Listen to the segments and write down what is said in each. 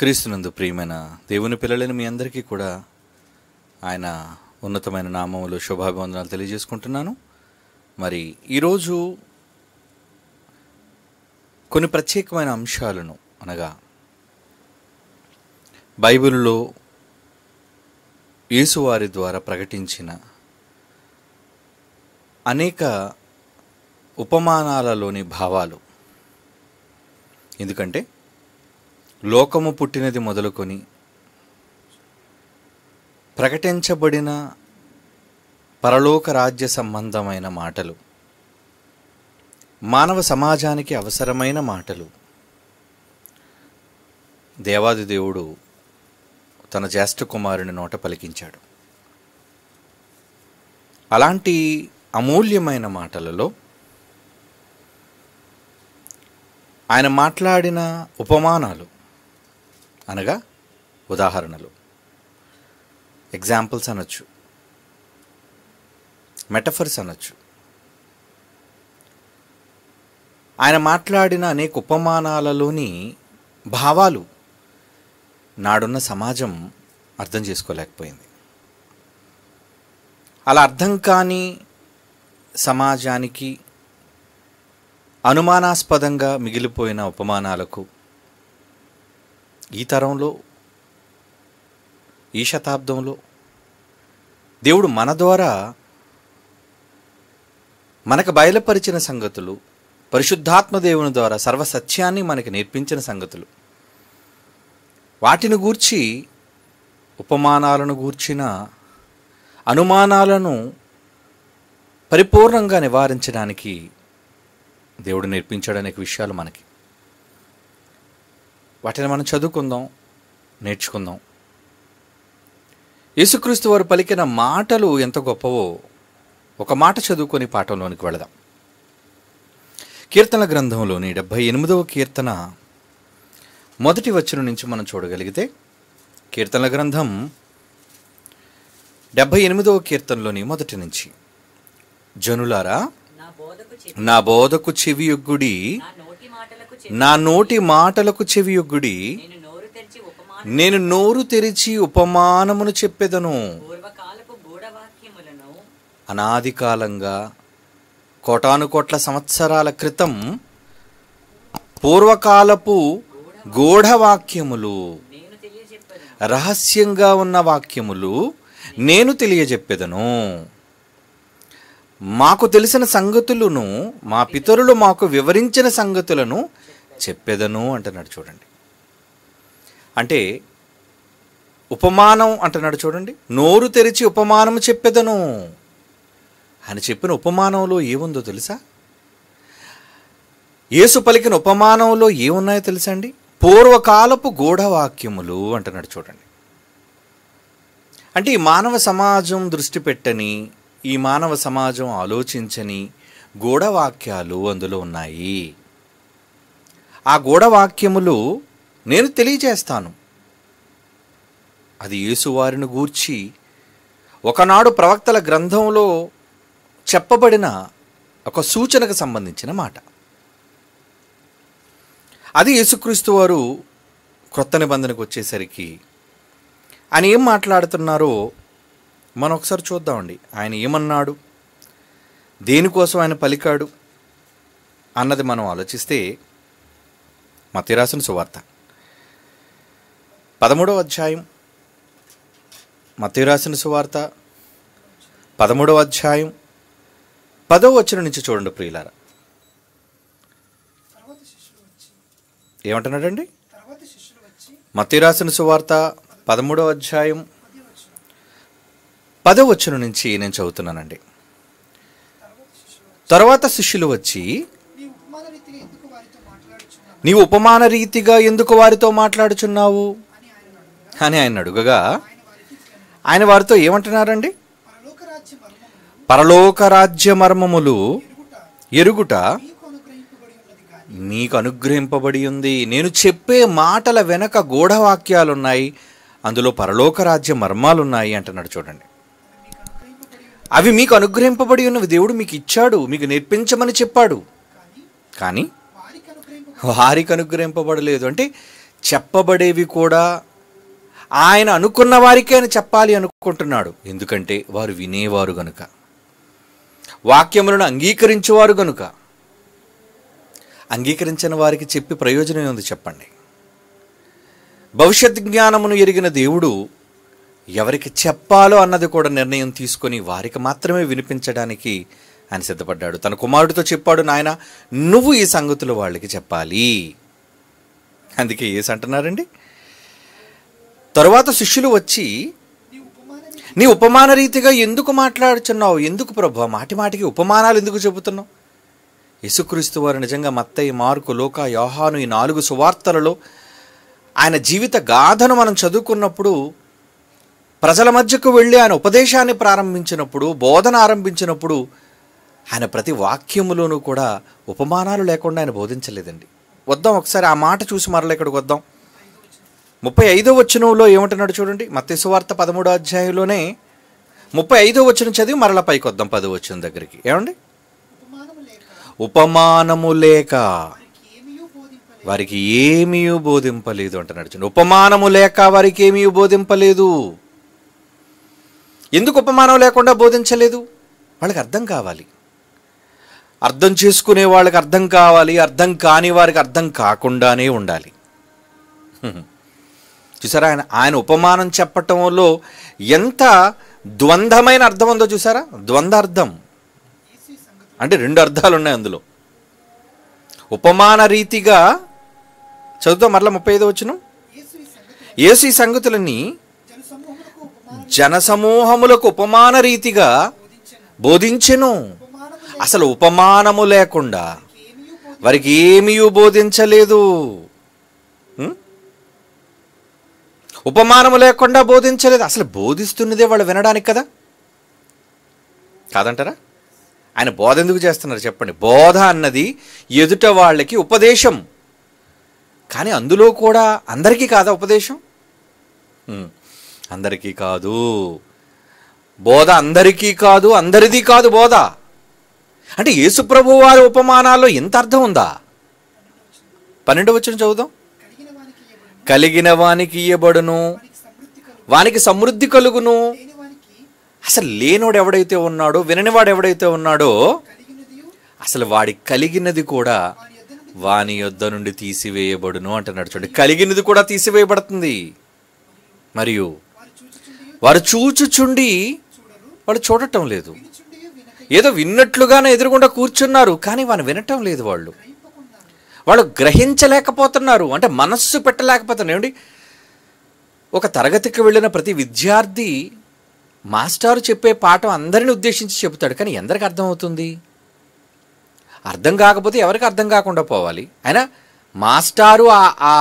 క్రీస్తునందు ప్రియమైన దేవుని పిల్లలను మీ అందరికీ కూడా ఆయన ఉన్నతమైన నామములు శుభాభివందనాలు తెలియజేసుకుంటున్నాను మరి ఈరోజు కొన్ని ప్రత్యేకమైన అంశాలను అనగా బైబిల్లో యేసువారి ద్వారా ప్రకటించిన అనేక ఉపమానాలలోని భావాలు ఎందుకంటే లోకము పుట్టినది మొదలుకొని ప్రకటించబడిన పరలోక రాజ్య సంబంధమైన మాటలు మానవ సమాజానికి అవసరమైన మాటలు దేవాది దేవుడు తన జ్యేష్ఠ కుమారుని నోట పలికించాడు అలాంటి అమూల్యమైన మాటలలో ఆయన మాట్లాడిన ఉపమానాలు అనగా ఉదాహరణలు ఎగ్జాంపుల్స్ అనొచ్చు మెటఫర్స్ అనొచ్చు ఆయన మాట్లాడిన అనేక ఉపమానాలలోని భావాలు నాడున్న సమాజం అర్థం చేసుకోలేకపోయింది అలా అర్థం కాని సమాజానికి అనుమానాస్పదంగా మిగిలిపోయిన ఉపమానాలకు ఈ తరంలో ఈ శతాబ్దంలో దేవుడు మన ద్వారా మనకు బయలుపరిచిన సంగతులు పరిశుద్ధాత్మ దేవుని ద్వారా సర్వసత్యాన్ని మనకి నేర్పించిన సంగతులు వాటిని గూర్చి ఉపమానాలను గూర్చిన అనుమానాలను పరిపూర్ణంగా నివారించడానికి దేవుడు నేర్పించాడు అనేక విషయాలు మనకి వాటిని మనం చదువుకుందాం నేర్చుకుందాం యేసుక్రీస్తు వారు పలికిన మాటలు ఎంత గొప్పవో ఒక మాట చదువుకొని పాఠంలోనికి వెళదాం కీర్తన గ్రంథంలోని డెబ్భై ఎనిమిదవ కీర్తన మొదటి వచ్చిన నుంచి మనం చూడగలిగితే కీర్తన గ్రంథం డెబ్భై ఎనిమిదవ కీర్తనలోని మొదటి నుంచి జనులారా నా బోధకు చెవియొగ్గుడి నా నోటి మాటలకు చెవియొగ్గుడి నేను నోరు తెరిచి ఉపమానమును చెప్పెదను అనాది కాలంగా సంవత్సరాల క్రితం పూర్వకాలపు గూఢవాక్యములు రహస్యంగా ఉన్న వాక్యములు నేను తెలియజెప్పెదను మాకు తెలిసిన సంగతులను మా పితరులు మాకు వివరించిన సంగతులను చెప్పేదను అంటున్నాడు చూడండి అంటే ఉపమానం అంటున్నాడు చూడండి నోరు తెరిచి ఉపమానం చెప్పేదను అని చెప్పిన ఉపమానంలో ఏముందో తెలుసా ఏసు పలికిన ఉపమానంలో ఏమున్నాయో తెలుసా అండి పూర్వకాలపు గూఢవాక్యములు అంటున్నాడు చూడండి అంటే ఈ మానవ సమాజం దృష్టి పెట్టని ఈ మానవ సమాజం ఆలోచించని గూఢవాక్యాలు అందులో ఉన్నాయి ఆ గూఢవాక్యములు నేను తెలియజేస్తాను అది యేసువారిని గూర్చి ఒకనాడు ప్రవక్తల గ్రంథంలో చెప్పబడిన ఒక సూచనకు సంబంధించిన మాట అది యేసుక్రీస్తు వారు క్రొత్త నిబంధనకు వచ్చేసరికి ఆయన ఏం మాట్లాడుతున్నారో మనం ఒకసారి చూద్దామండి ఆయన ఏమన్నాడు దేనికోసం ఆయన పలికాడు అన్నది మనం ఆలోచిస్తే మతిరాసుని సువార్త పదమూడవ అధ్యాయం మతిరాసిన సువార్త పదమూడవ అధ్యాయం పదో వచ్చిన నుంచి చూడండి ప్రియులారా ఏమంటున్నాడండి మతిరాసిన సువార్త పదమూడవ అధ్యాయం వచ్చిన నుంచి నేను చదువుతున్నానండి తర్వాత శిష్యులు వచ్చి నీవు ఉపమాన రీతిగా ఎందుకు వారితో మాట్లాడుచున్నావు అని ఆయన అడుగగా ఆయన వారితో ఏమంటున్నారండి పరలోక రాజ్య మర్మములు ఎరుగుట నీకు అనుగ్రహింపబడి ఉంది నేను చెప్పే మాటల వెనక గూఢవాక్యాలున్నాయి అందులో పరలోక రాజ్య మర్మాలున్నాయి అంటున్నాడు చూడండి అవి మీకు అనుగ్రహింపబడి ఉన్నవి దేవుడు మీకు ఇచ్చాడు మీకు నేర్పించమని చెప్పాడు కానీ వారికి అనుగ్రహింపబడలేదు అంటే చెప్పబడేవి కూడా ఆయన అనుకున్న వారికి ఆయన చెప్పాలి అనుకుంటున్నాడు ఎందుకంటే వారు వినేవారు గనుక వాక్యములను అంగీకరించేవారు గనుక అంగీకరించిన వారికి చెప్పి ప్రయోజనం ఉంది చెప్పండి భవిష్యత్ జ్ఞానమును ఎరిగిన దేవుడు ఎవరికి చెప్పాలో అన్నది కూడా నిర్ణయం తీసుకొని వారికి మాత్రమే వినిపించడానికి ఆయన సిద్ధపడ్డాడు తన కుమారుడితో చెప్పాడు నాయన నువ్వు ఈ సంగతులు వాళ్ళకి చెప్పాలి అందుకే ఏసు అంటున్నారండి తరువాత శిష్యులు వచ్చి నీ ఉపమాన రీతిగా ఎందుకు మాట్లాడుచున్నావు ఎందుకు ప్రభు మాటి మాటికి ఉపమానాలు ఎందుకు చెబుతున్నావు యేసుక్రీస్తు వారు నిజంగా మత్తయ్య మార్కు లోక యోహాను ఈ నాలుగు సువార్తలలో ఆయన జీవిత గాథను మనం చదువుకున్నప్పుడు ప్రజల మధ్యకు వెళ్ళి ఆయన ఉపదేశాన్ని ప్రారంభించినప్పుడు బోధన ఆరంభించినప్పుడు ఆయన ప్రతి వాక్యములోనూ కూడా ఉపమానాలు లేకుండా ఆయన బోధించలేదండి వద్దాం ఒకసారి ఆ మాట చూసి మరల ఇక్కడికి వద్దాం ముప్పై ఐదో వచనంలో ఏమంటున్నాడు చూడండి మత్స్యవార్త పదమూడో అధ్యాయంలోనే ముప్పై ఐదో వచ్చిన చదివి మరల పైకి వద్దాం పదో వచ్చిన దగ్గరికి ఏమండి ఉపమానము లేక వారికి ఏమీ బోధింపలేదు అంటున్నాడు చూడండి ఉపమానము లేక వారికి ఏమీ బోధింపలేదు ఎందుకు ఉపమానం లేకుండా బోధించలేదు వాళ్ళకి అర్థం కావాలి అర్థం చేసుకునే వాళ్ళకి అర్థం కావాలి అర్థం కాని వారికి అర్థం కాకుండానే ఉండాలి చూసారా ఆయన ఆయన ఉపమానం చెప్పటంలో ఎంత ద్వంద్వమైన అర్థం ఉందో చూసారా అర్థం అంటే రెండు అర్థాలు ఉన్నాయి అందులో ఉపమాన రీతిగా చదువుతాం మరలా ముప్పై ఐదు వచ్చిన ఏసు ఈ సంగతులని జనసమూహములకు ఉపమాన రీతిగా బోధించెను అసలు ఉపమానము లేకుండా వారికి ఏమీ బోధించలేదు ఉపమానము లేకుండా బోధించలేదు అసలు బోధిస్తున్నదే వాళ్ళు వినడానికి కదా కాదంటారా ఆయన బోధ ఎందుకు చేస్తున్నారు చెప్పండి బోధ అన్నది ఎదుట వాళ్ళకి ఉపదేశం కానీ అందులో కూడా అందరికీ కాదా ఉపదేశం అందరికీ కాదు బోధ అందరికీ కాదు అందరిది కాదు బోధ అంటే యేసుప్రభు వారి ఉపమానాల్లో ఎంత అర్థం ఉందా పన్నెండు వచ్చిన చదువుదాం కలిగిన వానికి ఇయ్యబడును వానికి సమృద్ధి కలుగును అసలు లేనివాడు ఎవడైతే ఉన్నాడో విననివాడు ఎవడైతే ఉన్నాడో అసలు వాడి కలిగినది కూడా వాని యొద్ద నుండి తీసివేయబడును అంటున్నాడు చూడండి కలిగినది కూడా తీసివేయబడుతుంది మరియు వారు చూచుచుండి వాడు చూడటం లేదు ఏదో విన్నట్లుగానే ఎదురుగుండా కూర్చున్నారు కానీ వాళ్ళు వినటం లేదు వాళ్ళు వాళ్ళు గ్రహించలేకపోతున్నారు అంటే మనస్సు పెట్టలేకపోతున్నారు ఏమండి ఒక తరగతికి వెళ్ళిన ప్రతి విద్యార్థి మాస్టారు చెప్పే పాఠం అందరిని ఉద్దేశించి చెబుతాడు కానీ ఎందరికి అర్థమవుతుంది అర్థం కాకపోతే ఎవరికి అర్థం కాకుండా పోవాలి అయినా మాస్టారు ఆ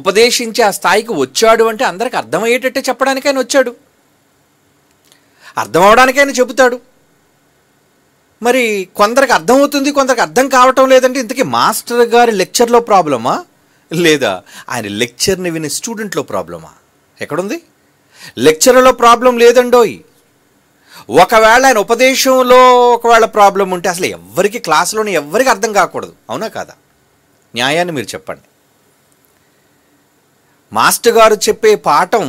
ఉపదేశించే ఆ స్థాయికి వచ్చాడు అంటే అందరికి అర్థమయ్యేటట్టే చెప్పడానికైనా వచ్చాడు అర్థం చెబుతాడు మరి కొందరికి అర్థమవుతుంది కొందరికి అర్థం కావటం లేదంటే ఇంతకీ మాస్టర్ గారి లెక్చర్లో ప్రాబ్లమా లేదా ఆయన లెక్చర్ని విని స్టూడెంట్లో ప్రాబ్లమా ఎక్కడుంది లెక్చర్లో ప్రాబ్లం లేదండోయ్ ఒకవేళ ఆయన ఉపదేశంలో ఒకవేళ ప్రాబ్లం ఉంటే అసలు ఎవరికి క్లాసులోని ఎవరికి అర్థం కాకూడదు అవునా కాదా న్యాయాన్ని మీరు చెప్పండి మాస్టర్ గారు చెప్పే పాఠం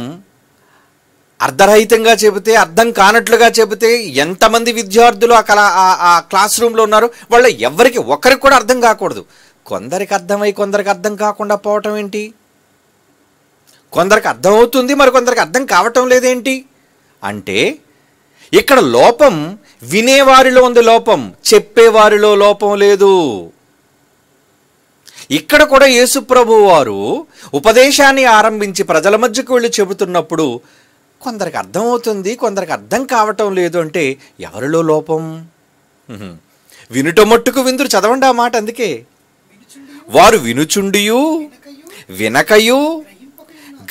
అర్ధరహితంగా చెబితే అర్థం కానట్లుగా చెబితే ఎంతమంది విద్యార్థులు ఆ కళా ఆ క్లాస్ రూమ్లో ఉన్నారు వాళ్ళ ఎవరికి ఒకరికి కూడా అర్థం కాకూడదు కొందరికి అర్థమై కొందరికి అర్థం కాకుండా పోవటం ఏంటి కొందరికి అర్థమవుతుంది మరి కొందరికి అర్థం కావటం లేదేంటి అంటే ఇక్కడ లోపం వినేవారిలో ఉంది లోపం చెప్పేవారిలో లోపం లేదు ఇక్కడ కూడా యేసుప్రభు వారు ఉపదేశాన్ని ఆరంభించి ప్రజల మధ్యకు వెళ్ళి చెబుతున్నప్పుడు కొందరికి అర్థమవుతుంది కొందరికి అర్థం కావటం లేదు అంటే ఎవరిలో లోపం వినుట మట్టుకు విందురు చదవండి ఆ మాట అందుకే వారు వినుచుండియు వినకయు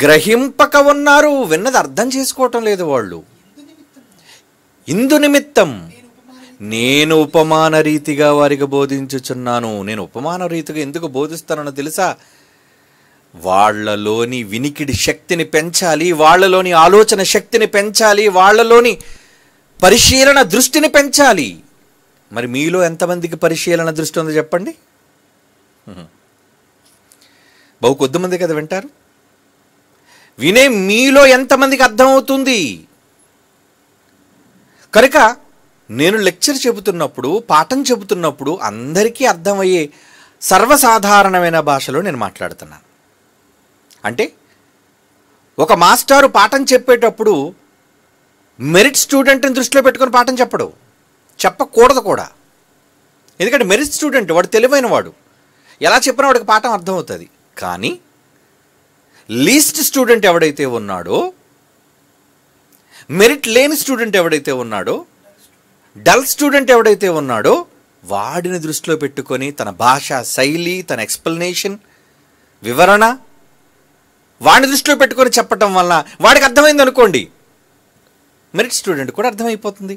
గ్రహింపక ఉన్నారు విన్నది అర్థం చేసుకోవటం లేదు వాళ్ళు ఇందు నిమిత్తం నేను ఉపమాన రీతిగా వారికి బోధించుచున్నాను నేను ఉపమాన రీతిగా ఎందుకు బోధిస్తానో తెలుసా వాళ్లలోని వినికిడి శక్తిని పెంచాలి వాళ్లలోని ఆలోచన శక్తిని పెంచాలి వాళ్లలోని పరిశీలన దృష్టిని పెంచాలి మరి మీలో ఎంతమందికి పరిశీలన దృష్టి ఉందో చెప్పండి బహు కొద్దిమంది కదా వింటారు వినే మీలో ఎంతమందికి అర్థమవుతుంది కనుక నేను లెక్చర్ చెబుతున్నప్పుడు పాఠం చెబుతున్నప్పుడు అందరికీ అర్థమయ్యే సర్వసాధారణమైన భాషలో నేను మాట్లాడుతున్నాను అంటే ఒక మాస్టారు పాఠం చెప్పేటప్పుడు మెరిట్ స్టూడెంట్ని దృష్టిలో పెట్టుకొని పాఠం చెప్పడు చెప్పకూడదు కూడా ఎందుకంటే మెరిట్ స్టూడెంట్ వాడు తెలివైన వాడు ఎలా చెప్పినా వాడికి పాఠం అర్థమవుతుంది కానీ లీస్ట్ స్టూడెంట్ ఎవడైతే ఉన్నాడో మెరిట్ లేని స్టూడెంట్ ఎవడైతే ఉన్నాడో డల్ స్టూడెంట్ ఎవడైతే ఉన్నాడో వాడిని దృష్టిలో పెట్టుకొని తన భాష శైలి తన ఎక్స్ప్లెనేషన్ వివరణ వాడిని దృష్టిలో పెట్టుకొని చెప్పటం వల్ల వాడికి అర్థమైంది అనుకోండి మెరిట్ స్టూడెంట్ కూడా అర్థమైపోతుంది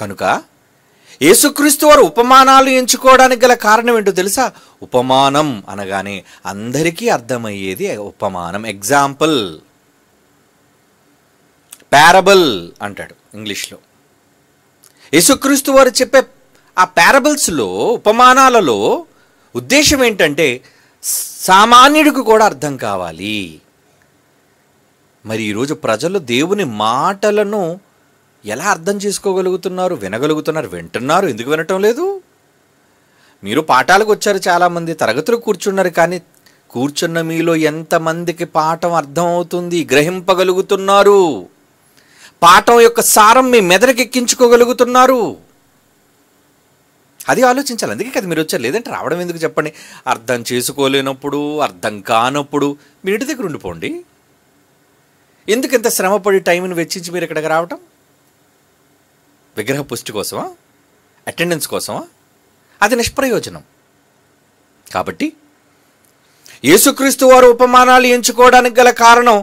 కనుక యేసుక్రీస్తు వారు ఉపమానాలు ఎంచుకోవడానికి గల కారణం ఏంటో తెలుసా ఉపమానం అనగానే అందరికీ అర్థమయ్యేది ఉపమానం ఎగ్జాంపుల్ పారబల్ అంటాడు ఇంగ్లీష్లో యేసుక్రీస్తు వారు చెప్పే ఆ పారబల్స్లో ఉపమానాలలో ఉద్దేశం ఏంటంటే సామాన్యుడికి కూడా అర్థం కావాలి మరి ఈరోజు ప్రజలు దేవుని మాటలను ఎలా అర్థం చేసుకోగలుగుతున్నారు వినగలుగుతున్నారు వింటున్నారు ఎందుకు వినటం లేదు మీరు పాఠాలకు వచ్చారు చాలామంది తరగతులు కూర్చున్నారు కానీ కూర్చున్న మీలో ఎంతమందికి పాఠం అర్థమవుతుంది గ్రహింపగలుగుతున్నారు పాఠం యొక్క సారం మీ మెదడుకెక్కించుకోగలుగుతున్నారు అది ఆలోచించాలి అందుకే కదా మీరు వచ్చారు లేదంటే రావడం ఎందుకు చెప్పండి అర్థం చేసుకోలేనప్పుడు అర్థం కానప్పుడు మీరు ఇంటి దగ్గర ఉండిపోండి ఎందుకు ఇంత శ్రమపడి టైంని వెచ్చించి మీరు ఇక్కడికి రావటం విగ్రహ పుష్టి కోసమా అటెండెన్స్ కోసమా అది నిష్ప్రయోజనం కాబట్టి యేసుక్రీస్తు వారు ఉపమానాలు ఎంచుకోవడానికి గల కారణం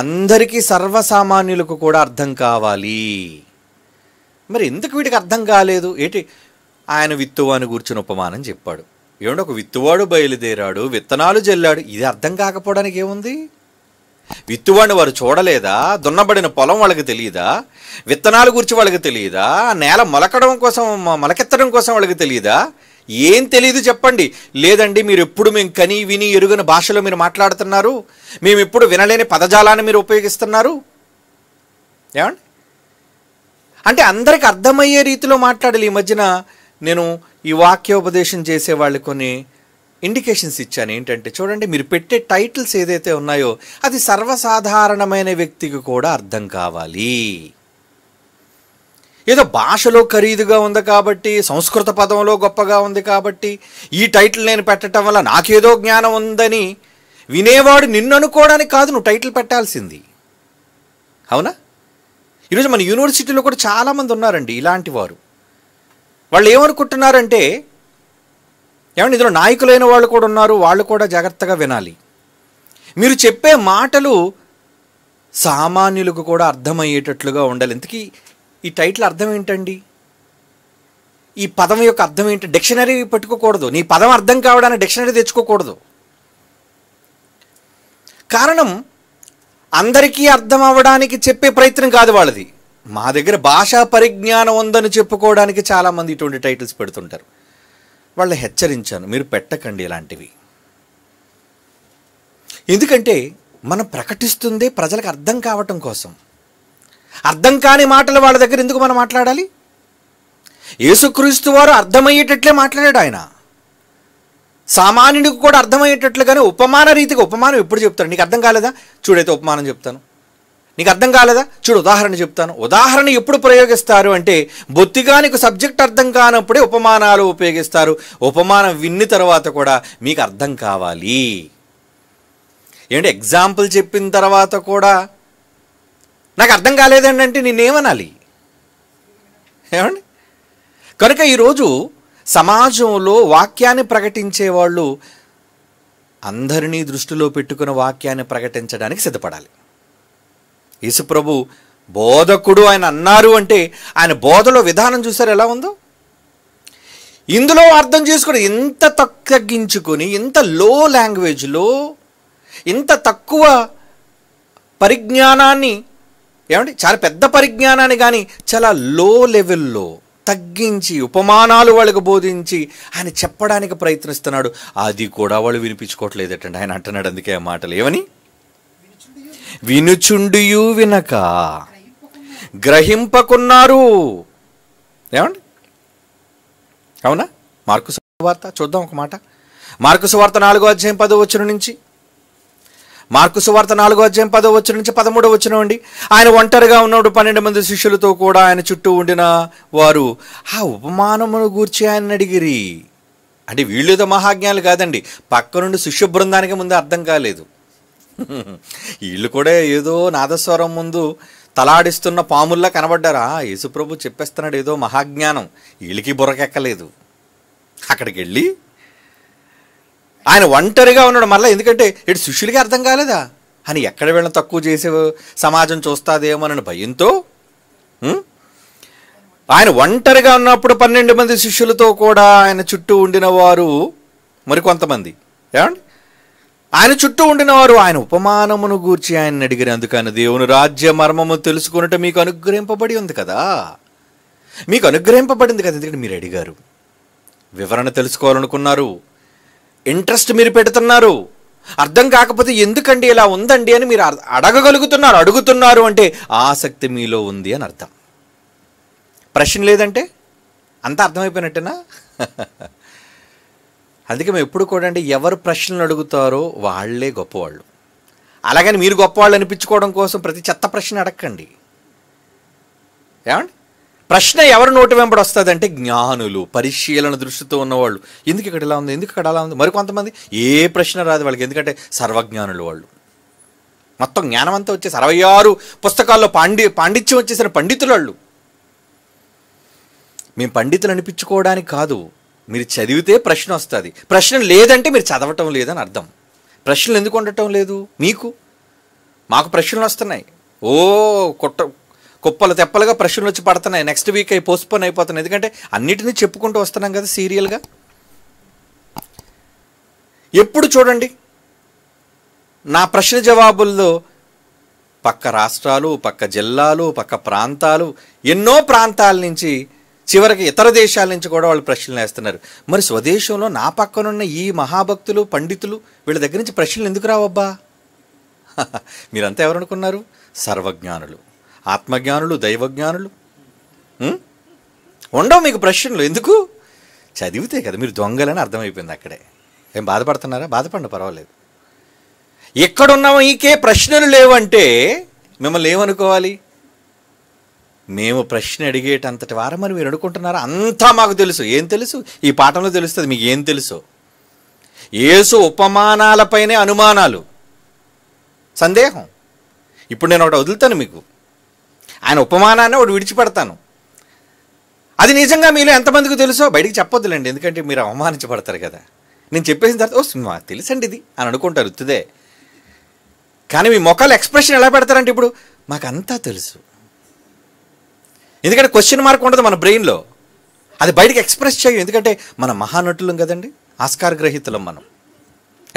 అందరికీ సర్వసామాన్యులకు కూడా అర్థం కావాలి మరి ఎందుకు వీటికి అర్థం కాలేదు ఏంటి ఆయన విత్తువాని కూర్చుని ఉపమానం చెప్పాడు ఏమంటే ఒక విత్తువాడు బయలుదేరాడు విత్తనాలు జల్లాడు ఇది అర్థం కాకపోవడానికి ఏముంది విత్తువాడిని వారు చూడలేదా దున్నబడిన పొలం వాళ్ళకి తెలియదా విత్తనాలు గురించి వాళ్ళకి తెలియదా నేల మొలకడం కోసం మొలకెత్తడం కోసం వాళ్ళకి తెలియదా ఏం తెలియదు చెప్పండి లేదండి మీరు ఎప్పుడు మేము కని విని ఎరుగని భాషలో మీరు మాట్లాడుతున్నారు మేము ఇప్పుడు వినలేని పదజాలాన్ని మీరు ఉపయోగిస్తున్నారు ఏమండి అంటే అందరికి అర్థమయ్యే రీతిలో మాట్లాడాలి ఈ మధ్యన నేను ఈ వాక్యోపదేశం చేసే వాళ్ళు కొన్ని ఇండికేషన్స్ ఇచ్చాను ఏంటంటే చూడండి మీరు పెట్టే టైటిల్స్ ఏదైతే ఉన్నాయో అది సర్వసాధారణమైన వ్యక్తికి కూడా అర్థం కావాలి ఏదో భాషలో ఖరీదుగా ఉంది కాబట్టి సంస్కృత పదంలో గొప్పగా ఉంది కాబట్టి ఈ టైటిల్ నేను పెట్టడం వల్ల నాకేదో జ్ఞానం ఉందని వినేవాడు నిన్ను అనుకోవడానికి కాదు నువ్వు టైటిల్ పెట్టాల్సింది అవునా ఈరోజు మన యూనివర్సిటీలో కూడా చాలామంది ఉన్నారండి ఇలాంటి వారు వాళ్ళు ఏమనుకుంటున్నారంటే ఏమన్నా ఇందులో నాయకులైన వాళ్ళు కూడా ఉన్నారు వాళ్ళు కూడా జాగ్రత్తగా వినాలి మీరు చెప్పే మాటలు సామాన్యులకు కూడా అర్థమయ్యేటట్లుగా ఉండాలి ఇంతకీ ఈ టైటిల్ అర్థం ఏంటండి ఈ పదం యొక్క అర్థం ఏంటి డిక్షనరీ పెట్టుకోకూడదు నీ పదం అర్థం కావడానికి డిక్షనరీ తెచ్చుకోకూడదు కారణం అందరికీ అర్థం అవ్వడానికి చెప్పే ప్రయత్నం కాదు వాళ్ళది మా దగ్గర భాషా పరిజ్ఞానం ఉందని చెప్పుకోవడానికి చాలామంది ఇటువంటి టైటిల్స్ పెడుతుంటారు వాళ్ళని హెచ్చరించాను మీరు పెట్టకండి ఇలాంటివి ఎందుకంటే మనం ప్రకటిస్తుందే ప్రజలకు అర్థం కావటం కోసం అర్థం కాని మాటలు వాళ్ళ దగ్గర ఎందుకు మనం మాట్లాడాలి యేసుక్రీస్తు వారు అర్థమయ్యేటట్లే మాట్లాడాడు ఆయన సామాన్యుడికి కూడా అర్థమయ్యేటట్లుగానే ఉపమాన రీతికి ఉపమానం ఎప్పుడు చెప్తారు నీకు అర్థం కాలేదా చూడైతే ఉపమానం చెప్తాను నీకు అర్థం కాలేదా చూడు ఉదాహరణ చెప్తాను ఉదాహరణ ఎప్పుడు ప్రయోగిస్తారు అంటే బొత్తిగా నీకు సబ్జెక్ట్ అర్థం కానప్పుడే ఉపమానాలు ఉపయోగిస్తారు ఉపమానం విన్న తర్వాత కూడా మీకు అర్థం కావాలి ఏంటి ఎగ్జాంపుల్ చెప్పిన తర్వాత కూడా నాకు అర్థం కాలేదండి అంటే నేనేమనాలి ఏమండి కనుక ఈరోజు సమాజంలో వాక్యాన్ని ప్రకటించే వాళ్ళు అందరినీ దృష్టిలో పెట్టుకుని వాక్యాన్ని ప్రకటించడానికి సిద్ధపడాలి యేసుప్రభు బోధకుడు ఆయన అన్నారు అంటే ఆయన బోధలో విధానం చూసారు ఎలా ఉందో ఇందులో అర్థం చేసుకుని ఇంత తగ్గించుకొని ఇంత లో లాంగ్వేజ్లో ఇంత తక్కువ పరిజ్ఞానాన్ని ఏమంటే చాలా పెద్ద పరిజ్ఞానాన్ని కానీ చాలా లో లెవెల్లో తగ్గించి ఉపమానాలు వాళ్ళకు బోధించి ఆయన చెప్పడానికి ప్రయత్నిస్తున్నాడు అది కూడా వాళ్ళు వినిపించుకోవట్లేదటండి ఆయన అంటున్నాడు అందుకే ఆ మాటలు ఏమని వినుచుండియు వినక గ్రహింపకున్నారు ఏమండి అవునా మార్కు వార్త చూద్దాం ఒక మాట మార్కు సువార్త నాలుగో అధ్యాయం పదో వచ్చిన నుంచి మార్కు సువార్త నాలుగో అధ్యాయం పదో వచ్చిన నుంచి పదమూడో వచ్చిన అండి ఆయన ఒంటరిగా ఉన్నప్పుడు పన్నెండు మంది శిష్యులతో కూడా ఆయన చుట్టూ ఉండిన వారు ఆ ఉపమానమును గూర్చి ఆయన అడిగిరి అంటే వీళ్ళుతో మహాజ్ఞాలు కాదండి పక్క నుండి శిష్య బృందానికి ముందు అర్థం కాలేదు వీళ్ళు కూడా ఏదో నాదస్వరం ముందు తలాడిస్తున్న పాముల్లా కనబడ్డారా యేసుప్రభు చెప్పేస్తున్నాడు ఏదో మహాజ్ఞానం వీళ్ళకి బుర్రకెక్కలేదు అక్కడికి వెళ్ళి ఆయన ఒంటరిగా ఉన్నాడు మళ్ళీ ఎందుకంటే ఇటు శిష్యులకి అర్థం కాలేదా అని ఎక్కడ వెళ్ళిన తక్కువ చేసే సమాజం అని భయంతో ఆయన ఒంటరిగా ఉన్నప్పుడు పన్నెండు మంది శిష్యులతో కూడా ఆయన చుట్టూ ఉండిన వారు మరికొంతమంది ఏమండి ఆయన చుట్టూ ఉండిన వారు ఆయన ఉపమానమును గూర్చి ఆయన అడిగిన అందుకని దేవుని రాజ్య మర్మము తెలుసుకున్నట్టు మీకు అనుగ్రహింపబడి ఉంది కదా మీకు అనుగ్రహింపబడింది కదా ఎందుకంటే మీరు అడిగారు వివరణ తెలుసుకోవాలనుకున్నారు ఇంట్రెస్ట్ మీరు పెడుతున్నారు అర్థం కాకపోతే ఎందుకండి ఇలా ఉందండి అని మీరు అడగగలుగుతున్నారు అడుగుతున్నారు అంటే ఆసక్తి మీలో ఉంది అని అర్థం ప్రశ్న లేదంటే అంతా అర్థమైపోయినట్టేనా అందుకే మేము ఎప్పుడు కూడా అంటే ఎవరు ప్రశ్నలు అడుగుతారో వాళ్లే గొప్పవాళ్ళు అలాగని మీరు గొప్పవాళ్ళు అనిపించుకోవడం కోసం ప్రతి చెత్త ప్రశ్న అడగండి ఏమండి ప్రశ్న ఎవరు నోటి వెంబడి వస్తుందంటే జ్ఞానులు పరిశీలన దృష్టితో ఉన్నవాళ్ళు ఎందుకు ఇక్కడ ఇలా ఉంది ఎందుకు ఇక్కడ అలా ఉంది మరికొంతమంది ఏ ప్రశ్న రాదు వాళ్ళకి ఎందుకంటే సర్వజ్ఞానులు వాళ్ళు మొత్తం జ్ఞానం అంతా వచ్చేసి అరవై ఆరు పుస్తకాల్లో పాండి పాండిత్యం వచ్చేసిన పండితులు వాళ్ళు మేము పండితులు అనిపించుకోవడానికి కాదు మీరు చదివితే ప్రశ్న వస్తుంది ప్రశ్న లేదంటే మీరు చదవటం లేదని అర్థం ప్రశ్నలు ఎందుకు ఉండటం లేదు మీకు మాకు ప్రశ్నలు వస్తున్నాయి ఓ కొట్ట కుప్పలు తెప్పలుగా ప్రశ్నలు వచ్చి పడుతున్నాయి నెక్స్ట్ వీక్ అయి పోస్ట్పోన్ అయిపోతున్నాయి ఎందుకంటే అన్నిటినీ చెప్పుకుంటూ వస్తున్నాం కదా సీరియల్గా ఎప్పుడు చూడండి నా ప్రశ్న జవాబుల్లో పక్క రాష్ట్రాలు పక్క జిల్లాలు పక్క ప్రాంతాలు ఎన్నో ప్రాంతాల నుంచి చివరికి ఇతర దేశాల నుంచి కూడా వాళ్ళు ప్రశ్నలు వేస్తున్నారు మరి స్వదేశంలో నా పక్కనున్న ఈ మహాభక్తులు పండితులు వీళ్ళ దగ్గర నుంచి ప్రశ్నలు ఎందుకు రావబ్బా మీరంతా ఎవరనుకున్నారు సర్వజ్ఞానులు ఆత్మజ్ఞానులు దైవజ్ఞానులు ఉండవు మీకు ప్రశ్నలు ఎందుకు చదివితే కదా మీరు దొంగలని అర్థమైపోయింది అక్కడే ఏం బాధపడుతున్నారా బాధపడండి పర్వాలేదు ఎక్కడున్నామో ఈకే ప్రశ్నలు లేవంటే మిమ్మల్ని ఏమనుకోవాలి మేము ప్రశ్న అడిగేటంతటి వారం మరి మీరు అనుకుంటున్నారా అంతా మాకు తెలుసు ఏం తెలుసు ఈ పాఠంలో తెలుస్తుంది మీకు ఏం తెలుసు ఏసు ఉపమానాలపైనే అనుమానాలు సందేహం ఇప్పుడు నేను ఒకటి వదులుతాను మీకు ఆయన ఉపమానాన్ని ఒకటి విడిచిపెడతాను అది నిజంగా మీలో ఎంతమందికి తెలుసో బయటికి చెప్పొద్దులేండి ఎందుకంటే మీరు అవమానించబడతారు కదా నేను చెప్పేసిన తర్వాత ఓ సినిమా తెలుసండి ఇది అని అనుకుంటారు వృత్తిదే కానీ మీ మొక్కలు ఎక్స్ప్రెషన్ ఎలా పెడతారంటే ఇప్పుడు మాకంతా తెలుసు ఎందుకంటే క్వశ్చన్ మార్క్ ఉండదు మన బ్రెయిన్లో అది బయటకు ఎక్స్ప్రెస్ చేయం ఎందుకంటే మన మహానటులం కదండి ఆస్కార్ గ్రహీతులం మనం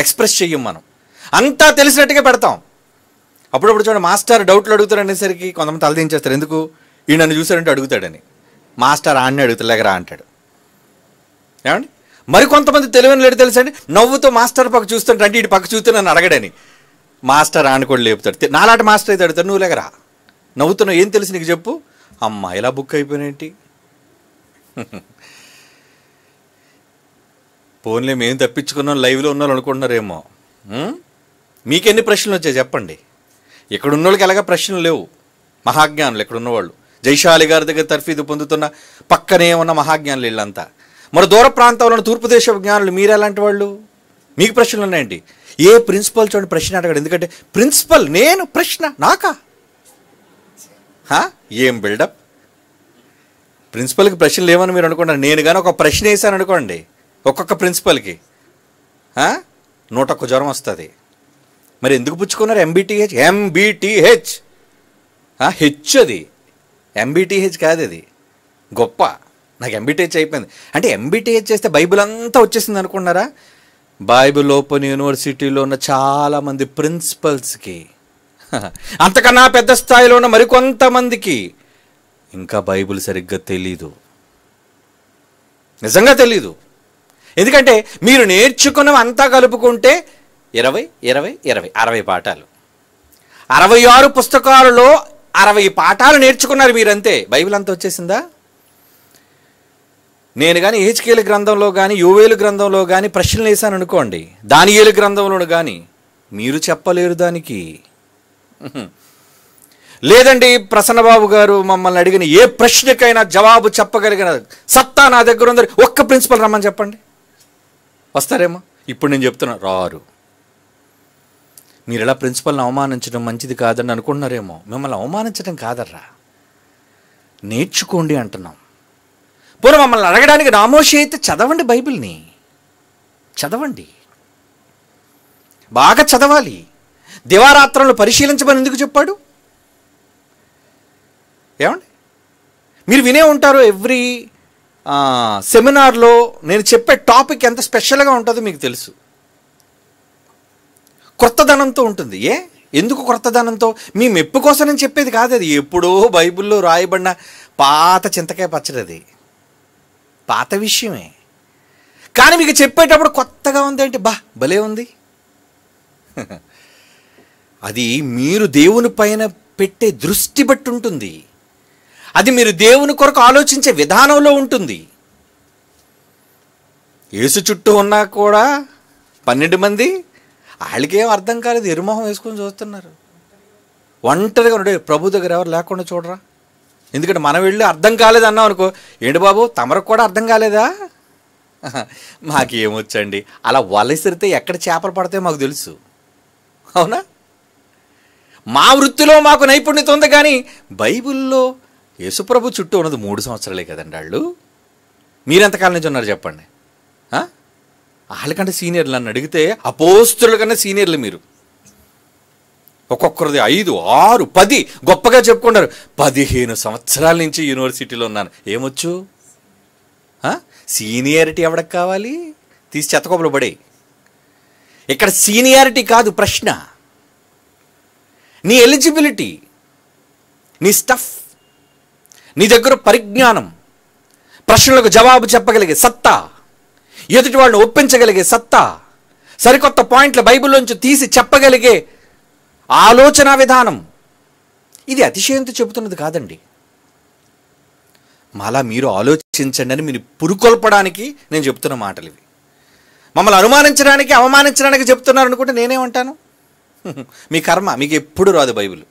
ఎక్స్ప్రెస్ చెయ్యం మనం అంతా తెలిసినట్టుగా పెడతాం అప్పుడప్పుడు చూడండి మాస్టర్ డౌట్లు అడుగుతారు అనేసరికి కొంతమంది తలదించేస్తారు ఎందుకు ఈ నన్ను చూశారంటే అడుగుతాడని మాస్టర్ ఆడిని అడుగుతలేకరా అంటాడు ఏమండి మరి కొంతమంది తెలివైన లేడు తెలుసండి నవ్వుతో మాస్టర్ పక్క చూస్తుంటే అంటే ఇటు పక్క చూస్తే నన్ను అడగడని మాస్టర్ ఆడిని కూడా లేపుతాడు నాలాటి మాస్టర్ అయితే అడుగుతాడు నువ్వు లేకరా నవ్వుతున్నావు ఏం తెలుసు నీకు చెప్పు అమ్మా ఇలా బుక్ అయిపోయినేంటి పోన్లే మేము తప్పించుకున్నాం లైవ్లో ఉన్న అనుకుంటున్నారేమో మీకెన్ని ప్రశ్నలు వచ్చాయి చెప్పండి ఇక్కడ వాళ్ళకి ఎలాగ ప్రశ్నలు లేవు మహాజ్ఞానులు ఇక్కడ ఉన్నవాళ్ళు జైశాలి గారి దగ్గర తర్ఫీదు పొందుతున్న పక్కనే ఉన్న మహాజ్ఞానులు వీళ్ళంతా మరి దూర ప్రాంతంలో తూర్పు దేశ జ్ఞానులు మీరు ఎలాంటి వాళ్ళు మీకు ప్రశ్నలు ఉన్నాయండి ఏ ప్రిన్సిపల్ చూడండి ప్రశ్న అడగడు ఎందుకంటే ప్రిన్సిపల్ నేను ప్రశ్న నాకా ఏం బిల్డప్ ప్రిన్సిపల్కి ప్రశ్నలు లేవని మీరు అనుకోండి నేను కానీ ఒక ప్రశ్న వేసాను అనుకోండి ఒక్కొక్క ప్రిన్సిపల్కి నూటొక్క జ్వరం వస్తుంది మరి ఎందుకు పుచ్చుకున్నారు ఎంబీటీహెచ్ ఎంబీటీహెచ్ హెచ్ అది ఎంబీటీహెచ్ కాదు అది గొప్ప నాకు ఎంబీటీహెచ్ అయిపోయింది అంటే ఎంబీటీహెచ్ చేస్తే బైబిల్ అంతా వచ్చేసింది అనుకున్నారా బైబుల్ ఓపెన్ యూనివర్సిటీలో ఉన్న చాలామంది ప్రిన్సిపల్స్కి అంతకన్నా పెద్ద స్థాయిలో ఉన్న మరికొంతమందికి ఇంకా బైబుల్ సరిగ్గా తెలీదు నిజంగా తెలీదు ఎందుకంటే మీరు నేర్చుకున్న అంతా కలుపుకుంటే ఇరవై ఇరవై ఇరవై అరవై పాఠాలు అరవై ఆరు పుస్తకాలలో అరవై పాఠాలు నేర్చుకున్నారు మీరంతే బైబిల్ అంతా వచ్చేసిందా నేను కానీ హెచ్కేల గ్రంథంలో కానీ యువేలు గ్రంథంలో కానీ ప్రశ్నలు వేశాను అనుకోండి దానియేలు గ్రంథంలో కానీ మీరు చెప్పలేరు దానికి లేదండి ప్రసన్నబాబు గారు మమ్మల్ని అడిగిన ఏ ప్రశ్నకైనా జవాబు చెప్పగలిగిన సత్తా నా దగ్గర ఉందని ఒక్క ప్రిన్సిపల్ రమ్మని చెప్పండి వస్తారేమో ఇప్పుడు నేను చెప్తున్నా రారు మీరు ఎలా ప్రిన్సిపల్ని అవమానించడం మంచిది కాదని అనుకుంటున్నారేమో మిమ్మల్ని అవమానించడం కాదర్రా నేర్చుకోండి అంటున్నాం పూర్వ మమ్మల్ని అడగడానికి రామోషి అయితే చదవండి బైబిల్ని చదవండి బాగా చదవాలి దివారాత్రంలో పరిశీలించమని ఎందుకు చెప్పాడు ఏమండి మీరు వినే ఉంటారు ఎవ్రీ సెమినార్లో నేను చెప్పే టాపిక్ ఎంత స్పెషల్గా ఉంటుందో మీకు తెలుసు క్రొత్తదనంతో ఉంటుంది ఏ ఎందుకు క్రొత్తదనంతో మీ మెప్పు కోసం నేను చెప్పేది కాదు అది ఎప్పుడో బైబిల్లో రాయబడిన పాత చింతకాయ పచ్చడి అది పాత విషయమే కానీ మీకు చెప్పేటప్పుడు కొత్తగా ఉంది ఏంటి బా భలే ఉంది అది మీరు దేవుని పైన పెట్టే దృష్టి బట్టి ఉంటుంది అది మీరు దేవుని కొరకు ఆలోచించే విధానంలో ఉంటుంది ఏసు చుట్టూ ఉన్నా కూడా పన్నెండు మంది వాళ్ళకేం అర్థం కాలేదు ఎరుమొహం వేసుకొని చూస్తున్నారు ఒంటరిగా ఉండే ప్రభు దగ్గర ఎవరు లేకుండా చూడరా ఎందుకంటే మనం వెళ్ళి అర్థం కాలేదు అన్నాం అనుకో ఏంటి బాబు తమరకు కూడా అర్థం కాలేదా మాకేమొచ్చండి అలా వలసిరితే ఎక్కడ చేపలు పడతాయో మాకు తెలుసు అవునా మా వృత్తిలో మాకు నైపుణ్యత ఉంది కానీ బైబిల్లో యేసుప్రభు చుట్టూ ఉన్నది మూడు సంవత్సరాలే కదండి వాళ్ళు మీరెంతకాలం నుంచి ఉన్నారు చెప్పండి వాళ్ళకంటే సీనియర్లు నన్ను అడిగితే అపోస్తుల కన్నా సీనియర్లు మీరు ఒక్కొక్కరిది ఐదు ఆరు పది గొప్పగా చెప్పుకుంటారు పదిహేను సంవత్సరాల నుంచి యూనివర్సిటీలో ఉన్నాను ఏమొచ్చు సీనియారిటీ ఎవడకు కావాలి తీసి చెత్తకొప్పలు పడే ఇక్కడ సీనియారిటీ కాదు ప్రశ్న నీ ఎలిజిబిలిటీ నీ స్టఫ్ నీ దగ్గర పరిజ్ఞానం ప్రశ్నలకు జవాబు చెప్పగలిగే సత్తా ఎదుటి వాళ్ళని ఒప్పించగలిగే సత్తా సరికొత్త పాయింట్లు బైబిల్లోంచి తీసి చెప్పగలిగే ఆలోచన విధానం ఇది అతిశయంతో చెబుతున్నది కాదండి మళ్ళా మీరు ఆలోచించండి అని మీరు పురుకొల్పడానికి నేను చెప్తున్న మాటలు ఇవి మమ్మల్ని అనుమానించడానికి అవమానించడానికి చెప్తున్నారు నేనే నేనేమంటాను మీ కర్మ మీకు ఎప్పుడు రాదు బైబుల్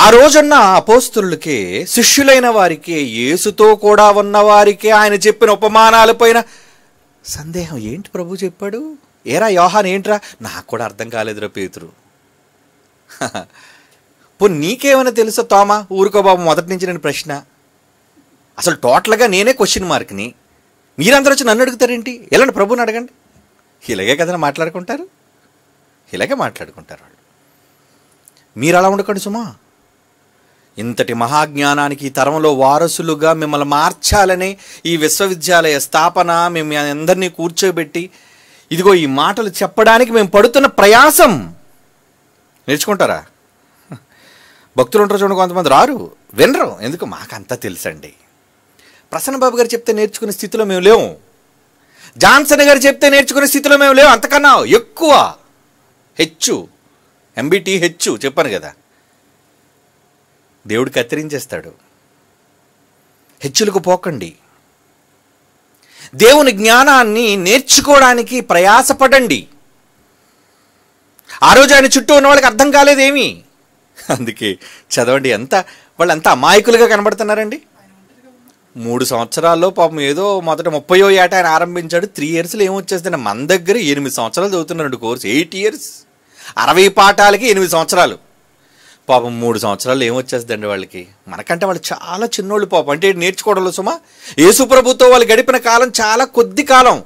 ఆ రోజున్న అపోస్తులకే శిష్యులైన వారికి యేసుతో కూడా ఉన్నవారికే ఆయన చెప్పిన ఉపమానాలపైన సందేహం ఏంటి ప్రభు చెప్పాడు ఏరా యోహాన్ ఏంట్రా నాకు కూడా అర్థం కాలేదురా పేతురు పో నీకేమైనా తెలుసా తోమా ఊరుకో బాబు మొదటి నుంచి నేను ప్రశ్న అసలు టోటల్గా నేనే క్వశ్చన్ మార్క్ని మీరందరూ వచ్చి నన్ను అడుగుతారేంటి ఎలాంటి ప్రభుని అడగండి ఇలాగే కదా మాట్లాడుకుంటారు ఇలాగే మాట్లాడుకుంటారు వాళ్ళు మీరు అలా ఉండకండి సుమా ఇంతటి మహాజ్ఞానానికి ఈ తరంలో వారసులుగా మిమ్మల్ని మార్చాలని ఈ విశ్వవిద్యాలయ స్థాపన మేము అందరినీ కూర్చోబెట్టి ఇదిగో ఈ మాటలు చెప్పడానికి మేము పడుతున్న ప్రయాసం నేర్చుకుంటారా భక్తులు ఉంటారు చూడండి కొంతమంది రారు వినరు ఎందుకు మాకంతా తెలుసండి ప్రసన్న బాబు గారు చెప్తే నేర్చుకునే స్థితిలో మేము లేవు జాన్సన్ గారు చెప్తే నేర్చుకునే స్థితిలో మేము లేవు అంతకన్నా ఎక్కువ హెచ్చు ఎంబీటీ హెచ్చు చెప్పాను కదా దేవుడు కత్తిరించేస్తాడు హెచ్చులకు పోకండి దేవుని జ్ఞానాన్ని నేర్చుకోవడానికి ప్రయాసపడండి ఆ రోజు ఆయన చుట్టూ ఉన్న వాళ్ళకి అర్థం కాలేదేమి అందుకే చదవండి ఎంత వాళ్ళంతా అమాయకులుగా కనబడుతున్నారండి మూడు సంవత్సరాల్లో పాపం ఏదో మొదట ముప్పయో ఏట ఆయన ఆరంభించాడు త్రీ ఇయర్స్లో ఏమొచ్చేస్తుంది మన దగ్గర ఎనిమిది సంవత్సరాలు చదువుతున్నాడు కోర్సు ఎయిట్ ఇయర్స్ అరవై పాఠాలకి ఎనిమిది సంవత్సరాలు పాపం మూడు సంవత్సరాలు ఏమొచ్చేస్తుందండి వాళ్ళకి మనకంటే వాళ్ళు చాలా చిన్నోళ్ళు పాపం అంటే నేర్చుకోవడంలో సుమా యేసుప్రభుతో వాళ్ళు గడిపిన కాలం చాలా కొద్ది కాలం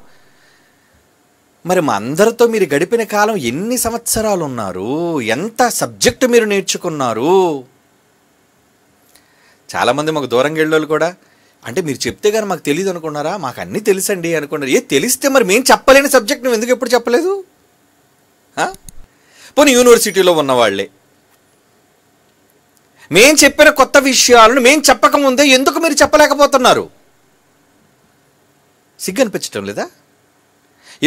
మరి మా అందరితో మీరు గడిపిన కాలం ఎన్ని సంవత్సరాలు ఉన్నారు ఎంత సబ్జెక్టు మీరు నేర్చుకున్నారు చాలామంది మాకు దూరంగా వాళ్ళు కూడా అంటే మీరు చెప్తే కానీ మాకు తెలియదు అనుకున్నారా మాకు అన్నీ తెలుసండి అనుకున్నారు ఏ తెలిస్తే మరి మేము చెప్పలేని సబ్జెక్ట్ నువ్వు ఎందుకు ఎప్పుడు చెప్పలేదు పోనీ యూనివర్సిటీలో ఉన్నవాళ్ళే మేం చెప్పిన కొత్త విషయాలను మేం చెప్పకముందే ఎందుకు మీరు చెప్పలేకపోతున్నారు సిగ్గనిపించటం లేదా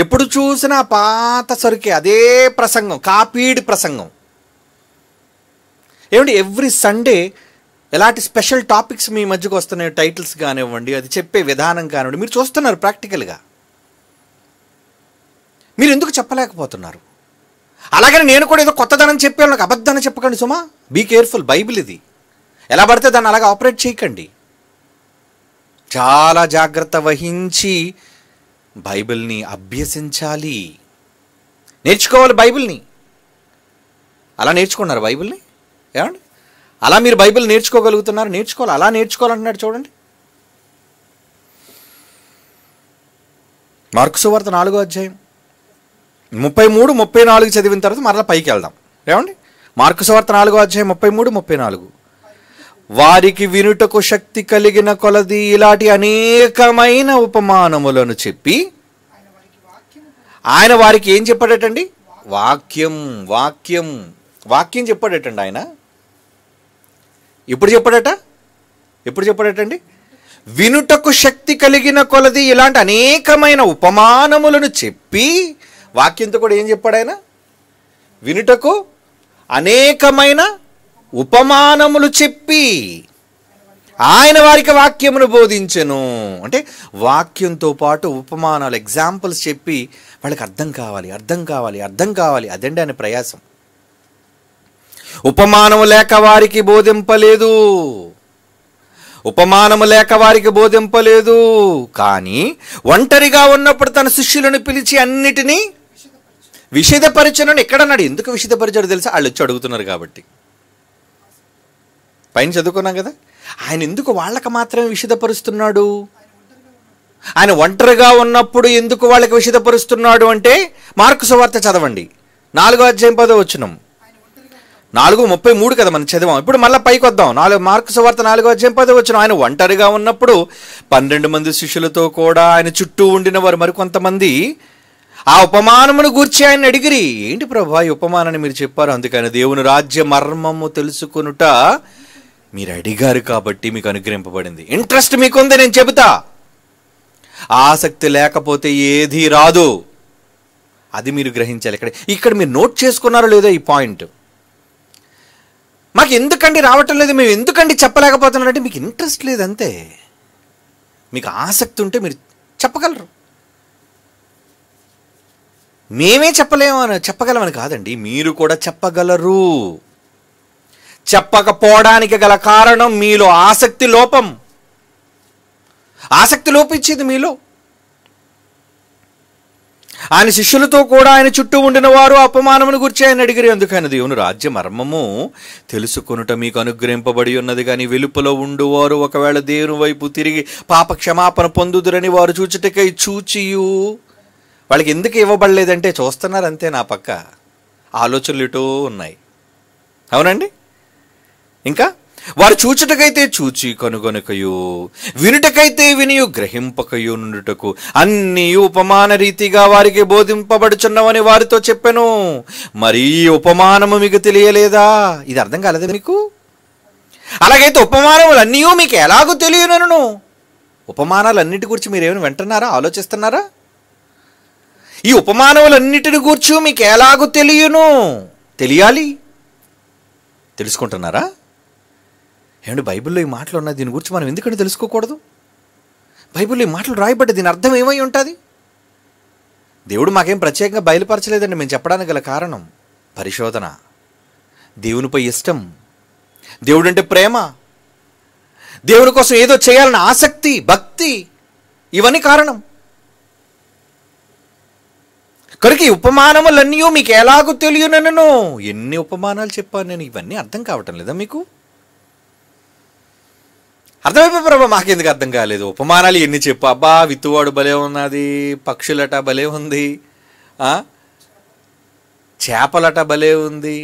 ఎప్పుడు చూసినా పాత సరికే అదే ప్రసంగం కాపీడ్ ప్రసంగం ఏమంటే ఎవ్రీ సండే ఎలాంటి స్పెషల్ టాపిక్స్ మీ మధ్యకు వస్తున్నాయి టైటిల్స్ కానివ్వండి అది చెప్పే విధానం కానివ్వండి మీరు చూస్తున్నారు ప్రాక్టికల్గా మీరు ఎందుకు చెప్పలేకపోతున్నారు అలాగని నేను కూడా ఏదో కొత్తదనం చెప్పాను నాకు అబద్ధాన్ని చెప్పకండి సుమా బీ కేర్ఫుల్ బైబిల్ ఇది ఎలా పడితే దాన్ని అలాగే ఆపరేట్ చేయకండి చాలా జాగ్రత్త వహించి బైబిల్ని అభ్యసించాలి నేర్చుకోవాలి బైబిల్ని అలా నేర్చుకున్నారు బైబిల్ని ఏమండి అలా మీరు బైబిల్ నేర్చుకోగలుగుతున్నారు నేర్చుకోవాలి అలా నేర్చుకోవాలంటున్నాడు చూడండి మార్కు వార్త నాలుగో అధ్యాయం ముప్పై మూడు ముప్పై నాలుగు చదివిన తర్వాత మరలా పైకి వెళ్దాం ఏమండి మార్కు వార్త నాలుగో అధ్యాయం ముప్పై మూడు ముప్పై నాలుగు వారికి వినుటకు శక్తి కలిగిన కొలది ఇలాంటి అనేకమైన ఉపమానములను చెప్పి ఆయన వారికి ఏం చెప్పాడటండి వాక్యం వాక్యం వాక్యం చెప్పాడటండి ఆయన ఇప్పుడు చెప్పాడట ఎప్పుడు చెప్పాడటండి వినుటకు శక్తి కలిగిన కొలది ఇలాంటి అనేకమైన ఉపమానములను చెప్పి వాక్యంతో కూడా ఏం చెప్పాడు ఆయన వినుటకు అనేకమైన ఉపమానములు చెప్పి ఆయన వారికి వాక్యమును బోధించను అంటే వాక్యంతో పాటు ఉపమానాలు ఎగ్జాంపుల్స్ చెప్పి వాళ్ళకి అర్థం కావాలి అర్థం కావాలి అర్థం కావాలి అదండి ఆయన ప్రయాసం ఉపమానము లేక వారికి బోధింపలేదు ఉపమానము లేక వారికి బోధింపలేదు కానీ ఒంటరిగా ఉన్నప్పుడు తన శిష్యులను పిలిచి అన్నిటినీ ఎక్కడ ఎక్కడన్నాడు ఎందుకు విషదపరిచాడు తెలుసా వాళ్ళు వచ్చి అడుగుతున్నారు కాబట్టి పైన చదువుకున్నాం కదా ఆయన ఎందుకు వాళ్ళకి మాత్రమే విషదపరుస్తున్నాడు ఆయన ఒంటరిగా ఉన్నప్పుడు ఎందుకు వాళ్ళకి విషదపరుస్తున్నాడు అంటే మార్కు సువార్త చదవండి నాలుగో అధ్యాయం పదో వచ్చినాం నాలుగు ముప్పై మూడు కదా మనం చదివాం ఇప్పుడు మళ్ళీ పైకి వద్దాం నాలుగు మార్క్స్ సువార్త నాలుగు అధ్యాయం పది వచ్చిన ఆయన ఒంటరిగా ఉన్నప్పుడు పన్నెండు మంది శిష్యులతో కూడా ఆయన చుట్టూ ఉండిన వారు మరికొంతమంది ఆ ఉపమానమును గూర్చి ఆయన అడిగిరి ఏంటి ప్రభా ఈ ఉపమానాన్ని మీరు చెప్పారు అందుకని దేవుని రాజ్య మర్మము తెలుసుకునుట మీరు అడిగారు కాబట్టి మీకు అనుగ్రహింపబడింది ఇంట్రెస్ట్ మీకుంది నేను చెబుతా ఆసక్తి లేకపోతే ఏది రాదు అది మీరు గ్రహించాలి ఇక్కడ ఇక్కడ మీరు నోట్ చేసుకున్నారో లేదో ఈ పాయింట్ మాకు ఎందుకండి రావటం లేదు మేము ఎందుకండి అంటే మీకు ఇంట్రెస్ట్ లేదంతే మీకు ఆసక్తి ఉంటే మీరు చెప్పగలరు మేమే అని చెప్పగలమని కాదండి మీరు కూడా చెప్పగలరు చెప్పకపోవడానికి గల కారణం మీలో ఆసక్తి లోపం ఆసక్తి లోపించేది మీలో ఆయన శిష్యులతో కూడా ఆయన చుట్టూ ఉండిన వారు అపమానమును గురించి ఆయన అడిగిరి ఎందుకైనా దేవుని రాజ్య మర్మము తెలుసుకొనుట మీకు అనుగ్రహింపబడి ఉన్నది కానీ వెలుపలో ఉండువారు ఒకవేళ దేవుని వైపు తిరిగి పాప క్షమాపణ పొందుదురని వారు చూచుటకై చూచియు వాళ్ళకి ఎందుకు ఇవ్వబడలేదంటే చూస్తున్నారు అంతే నా పక్క ఆలోచనలు ఇటూ ఉన్నాయి అవునండి ఇంకా వారు చూచుటకైతే చూచి కనుగొనకయు వినుటకైతే వినియు గ్రహింపకయు నుండుటకు అన్ని ఉపమాన రీతిగా వారికి బోధింపబడుచున్నవని వారితో చెప్పాను మరీ ఉపమానము మీకు తెలియలేదా ఇది అర్థం కాలేదు మీకు అలాగైతే ఉపమానములు అన్నీ మీకు ఎలాగో తెలియనను ఉపమానాలన్నిటి గురించి మీరేమైనా వింటున్నారా ఆలోచిస్తున్నారా ఈ ఉపమానములన్నిటిని గూర్చు మీకు ఎలాగో తెలియను తెలియాలి తెలుసుకుంటున్నారా ఏమండి బైబిల్లో ఈ మాటలు ఉన్నాయి దీని గురించి మనం ఎందుకంటే తెలుసుకోకూడదు బైబిల్లో ఈ మాటలు రాయబడ్డ దీని అర్థం ఏమై ఉంటుంది దేవుడు మాకేం ప్రత్యేకంగా బయలుపరచలేదండి మేము చెప్పడానికి గల కారణం పరిశోధన దేవునిపై ఇష్టం దేవుడంటే ప్రేమ దేవుని కోసం ఏదో చేయాలన్న ఆసక్తి భక్తి ఇవన్నీ కారణం కనుక ఈ ఉపమానములన్నీ మీకు ఎలాగో తెలియనను ఎన్ని ఉపమానాలు చెప్పాను నేను ఇవన్నీ అర్థం కావటం లేదా మీకు అర్థమైపోయి ప్రభా ఎందుకు అర్థం కాలేదు ఉపమానాలు ఎన్ని చెప్పు అబ్బా విత్తువాడు భలే ఉన్నది పక్షులట భలే ఉంది చేపలట భలే ఉంది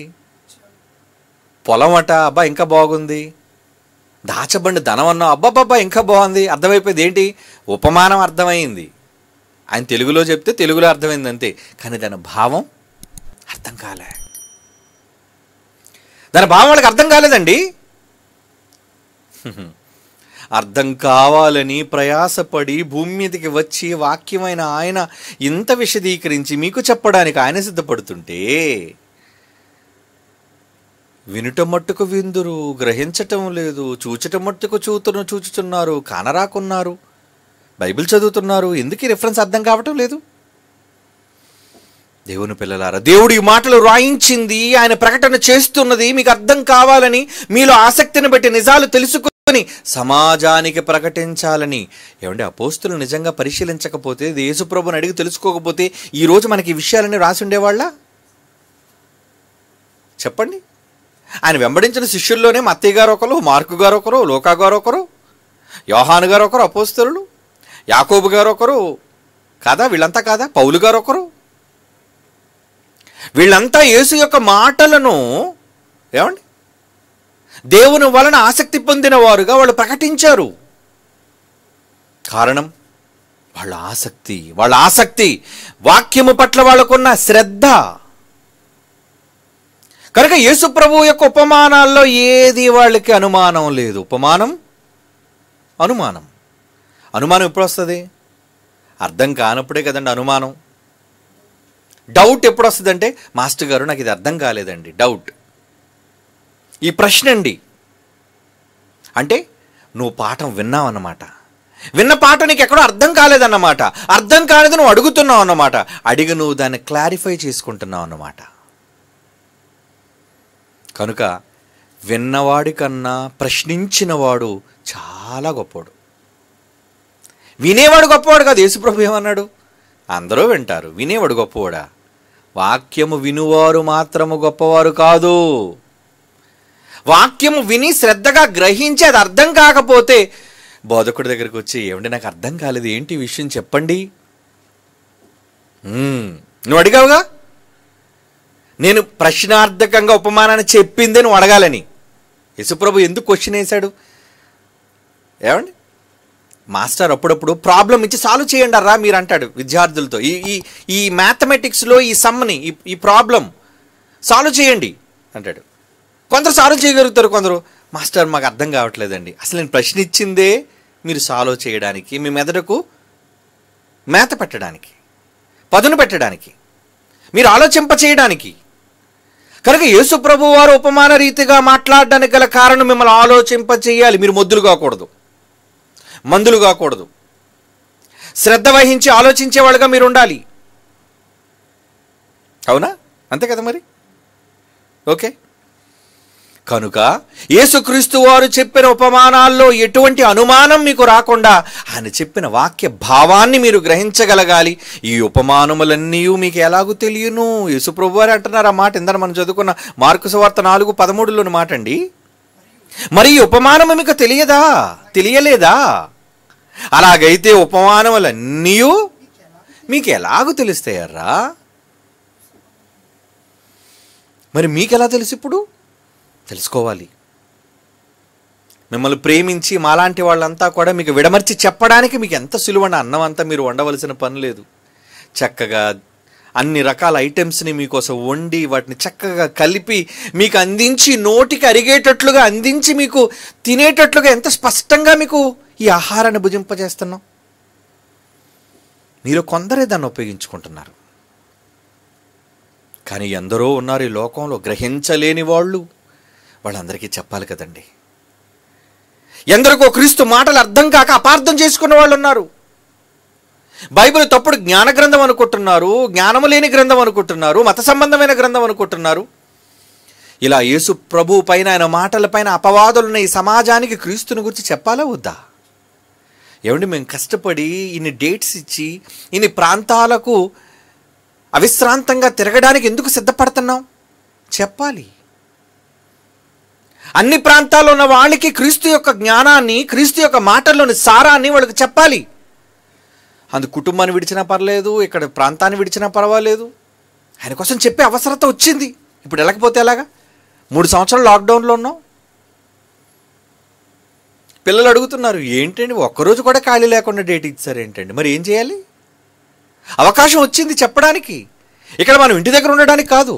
పొలమట అబ్బా ఇంకా బాగుంది దాచబండి ధనం అబ్బా అబ్బాబ్బాబ్బా ఇంకా బాగుంది అర్థమైపోయింది ఏంటి ఉపమానం అర్థమైంది ఆయన తెలుగులో చెప్తే తెలుగులో అర్థమైంది అంతే కానీ దాని భావం అర్థం కాలే దాని భావం వాళ్ళకి అర్థం కాలేదండి అర్థం కావాలని ప్రయాసపడి భూమి మీదకి వచ్చి వాక్యమైన ఆయన ఇంత విశదీకరించి మీకు చెప్పడానికి ఆయన సిద్ధపడుతుంటే వినుట మట్టుకు విందురు గ్రహించటం లేదు చూచటం మట్టుకు చూతును చూచుచున్నారు కానరాకున్నారు బైబిల్ చదువుతున్నారు ఎందుకు రిఫరెన్స్ అర్థం కావటం లేదు దేవుని పిల్లలారా దేవుడు ఈ మాటలు రాయించింది ఆయన ప్రకటన చేస్తున్నది మీకు అర్థం కావాలని మీలో ఆసక్తిని బట్టి నిజాలు తెలుసుకు తీసుకుని సమాజానికి ప్రకటించాలని ఏమంటే అపోస్తులు నిజంగా పరిశీలించకపోతే దేశప్రభుని అడిగి తెలుసుకోకపోతే ఈరోజు మనకి ఈ విషయాలన్నీ రాసి ఉండేవాళ్ళ చెప్పండి ఆయన వెంబడించిన శిష్యుల్లోనే మత్తయ్య గారు ఒకరు మార్కు గారు ఒకరు లోకా గారు ఒకరు యోహాను గారు ఒకరు అపోస్తులు యాకోబు గారు ఒకరు కాదా వీళ్ళంతా కాదా పౌలు గారు ఒకరు వీళ్ళంతా యేసు యొక్క మాటలను ఏమండి దేవుని వలన ఆసక్తి పొందిన వారుగా వాళ్ళు ప్రకటించారు కారణం వాళ్ళ ఆసక్తి వాళ్ళ ఆసక్తి వాక్యము పట్ల వాళ్ళకున్న శ్రద్ధ కనుక యేసు ప్రభు యొక్క ఉపమానాల్లో ఏది వాళ్ళకి అనుమానం లేదు ఉపమానం అనుమానం అనుమానం ఎప్పుడు వస్తుంది అర్థం కానప్పుడే కదండి అనుమానం డౌట్ ఎప్పుడు వస్తుందంటే మాస్టర్ గారు నాకు ఇది అర్థం కాలేదండి డౌట్ ఈ ప్రశ్న అండి అంటే నువ్వు పాఠం విన్నావు అన్నమాట విన్న పాట నీకు ఎక్కడో అర్థం కాలేదన్నమాట అర్థం కాలేదు నువ్వు అడుగుతున్నావు అన్నమాట అడిగి నువ్వు దాన్ని క్లారిఫై చేసుకుంటున్నావు అన్నమాట కనుక విన్నవాడి కన్నా ప్రశ్నించినవాడు చాలా గొప్పవాడు వినేవాడు గొప్పవాడు కాదు యేసుప్రభు ఏమన్నాడు అందరూ వింటారు వినేవాడు గొప్పవాడా వాక్యము వినువారు మాత్రము గొప్పవారు కాదు వాక్యము విని శ్రద్ధగా గ్రహించి అది అర్థం కాకపోతే బోధకుడి దగ్గరికి వచ్చి ఏమండి నాకు అర్థం కాలేదు ఏంటి విషయం చెప్పండి నువ్వు అడిగావుగా నేను ప్రశ్నార్థకంగా ఉపమానాన్ని చెప్పింది నువ్వు అడగాలని యశుప్రభు ఎందుకు క్వశ్చన్ వేశాడు ఏమండి మాస్టర్ అప్పుడప్పుడు ప్రాబ్లం ఇచ్చి సాల్వ్ చేయండి రా మీరు అంటాడు విద్యార్థులతో ఈ ఈ ఈ మ్యాథమెటిక్స్లో ఈ సమ్ని ఈ ప్రాబ్లం సాల్వ్ చేయండి అంటాడు కొందరు సాల్వ్ చేయగలుగుతారు కొందరు మాస్టర్ మాకు అర్థం కావట్లేదండి అసలు నేను ప్రశ్న ఇచ్చిందే మీరు సాల్వ్ చేయడానికి మీ మెదడుకు మేత పెట్టడానికి పదును పెట్టడానికి మీరు ఆలోచింప చేయడానికి కనుక ప్రభు వారు ఉపమాన రీతిగా మాట్లాడడానికి గల కారణం మిమ్మల్ని ఆలోచింప చేయాలి మీరు మొద్దులు కాకూడదు మందులు కాకూడదు శ్రద్ధ వహించి ఆలోచించేవాళ్ళుగా మీరు ఉండాలి అవునా అంతే కదా మరి ఓకే కనుక యేసుక్రీస్తు వారు చెప్పిన ఉపమానాల్లో ఎటువంటి అనుమానం మీకు రాకుండా ఆయన చెప్పిన వాక్య భావాన్ని మీరు గ్రహించగలగాలి ఈ ఉపమానములన్నీ మీకు ఎలాగూ తెలియను యేసుప్రభు వారు అంటున్నారు ఆ మాట ఇందని మనం చదువుకున్న మార్కు సువార్త నాలుగు పదమూడులోని మాట అండి మరి ఈ ఉపమానము మీకు తెలియదా తెలియలేదా అలాగైతే ఉపమానములన్నీ మీకు ఎలాగూ తెలుస్తాయర్రా మరి మీకు ఎలా తెలుసు ఇప్పుడు తెలుసుకోవాలి మిమ్మల్ని ప్రేమించి మాలాంటి వాళ్ళంతా కూడా మీకు విడమర్చి చెప్పడానికి మీకు ఎంత సులువన అన్నం అంతా మీరు వండవలసిన పని లేదు చక్కగా అన్ని రకాల ఐటమ్స్ని మీకోసం వండి వాటిని చక్కగా కలిపి మీకు అందించి నోటికి అరిగేటట్లుగా అందించి మీకు తినేటట్లుగా ఎంత స్పష్టంగా మీకు ఈ ఆహారాన్ని భుజింపజేస్తున్నాం మీరు కొందరే దాన్ని ఉపయోగించుకుంటున్నారు కానీ ఎందరో ఉన్నారు ఈ లోకంలో గ్రహించలేని వాళ్ళు వాళ్ళందరికీ చెప్పాలి కదండి ఎందరికో క్రీస్తు మాటలు అర్థం కాక అపార్థం చేసుకున్న వాళ్ళు ఉన్నారు బైబిల్ తప్పుడు జ్ఞాన గ్రంథం అనుకుంటున్నారు జ్ఞానము లేని గ్రంథం అనుకుంటున్నారు మత సంబంధమైన గ్రంథం అనుకుంటున్నారు ఇలా యేసు ప్రభు పైన ఆయన మాటలపైన అపవాదులున్న ఈ సమాజానికి క్రీస్తుని గురించి చెప్పాలా వద్దా ఏమండి మేము కష్టపడి ఇన్ని డేట్స్ ఇచ్చి ఇన్ని ప్రాంతాలకు అవిశ్రాంతంగా తిరగడానికి ఎందుకు సిద్ధపడుతున్నాం చెప్పాలి అన్ని ప్రాంతాల్లో ఉన్న వాళ్ళకి క్రీస్తు యొక్క జ్ఞానాన్ని క్రీస్తు యొక్క మాటల్లోని సారాన్ని వాళ్ళకి చెప్పాలి అందు కుటుంబాన్ని విడిచినా పర్లేదు ఇక్కడ ప్రాంతాన్ని విడిచినా పర్వాలేదు ఆయన కోసం చెప్పే అవసరత వచ్చింది ఇప్పుడు వెళ్ళకపోతే ఎలాగా మూడు సంవత్సరాలు లాక్డౌన్లో ఉన్నాం పిల్లలు అడుగుతున్నారు ఏంటండి ఒక్కరోజు కూడా ఖాళీ లేకుండా డేట్ ఇచ్చారు ఏంటండి మరి ఏం చేయాలి అవకాశం వచ్చింది చెప్పడానికి ఇక్కడ మనం ఇంటి దగ్గర ఉండడానికి కాదు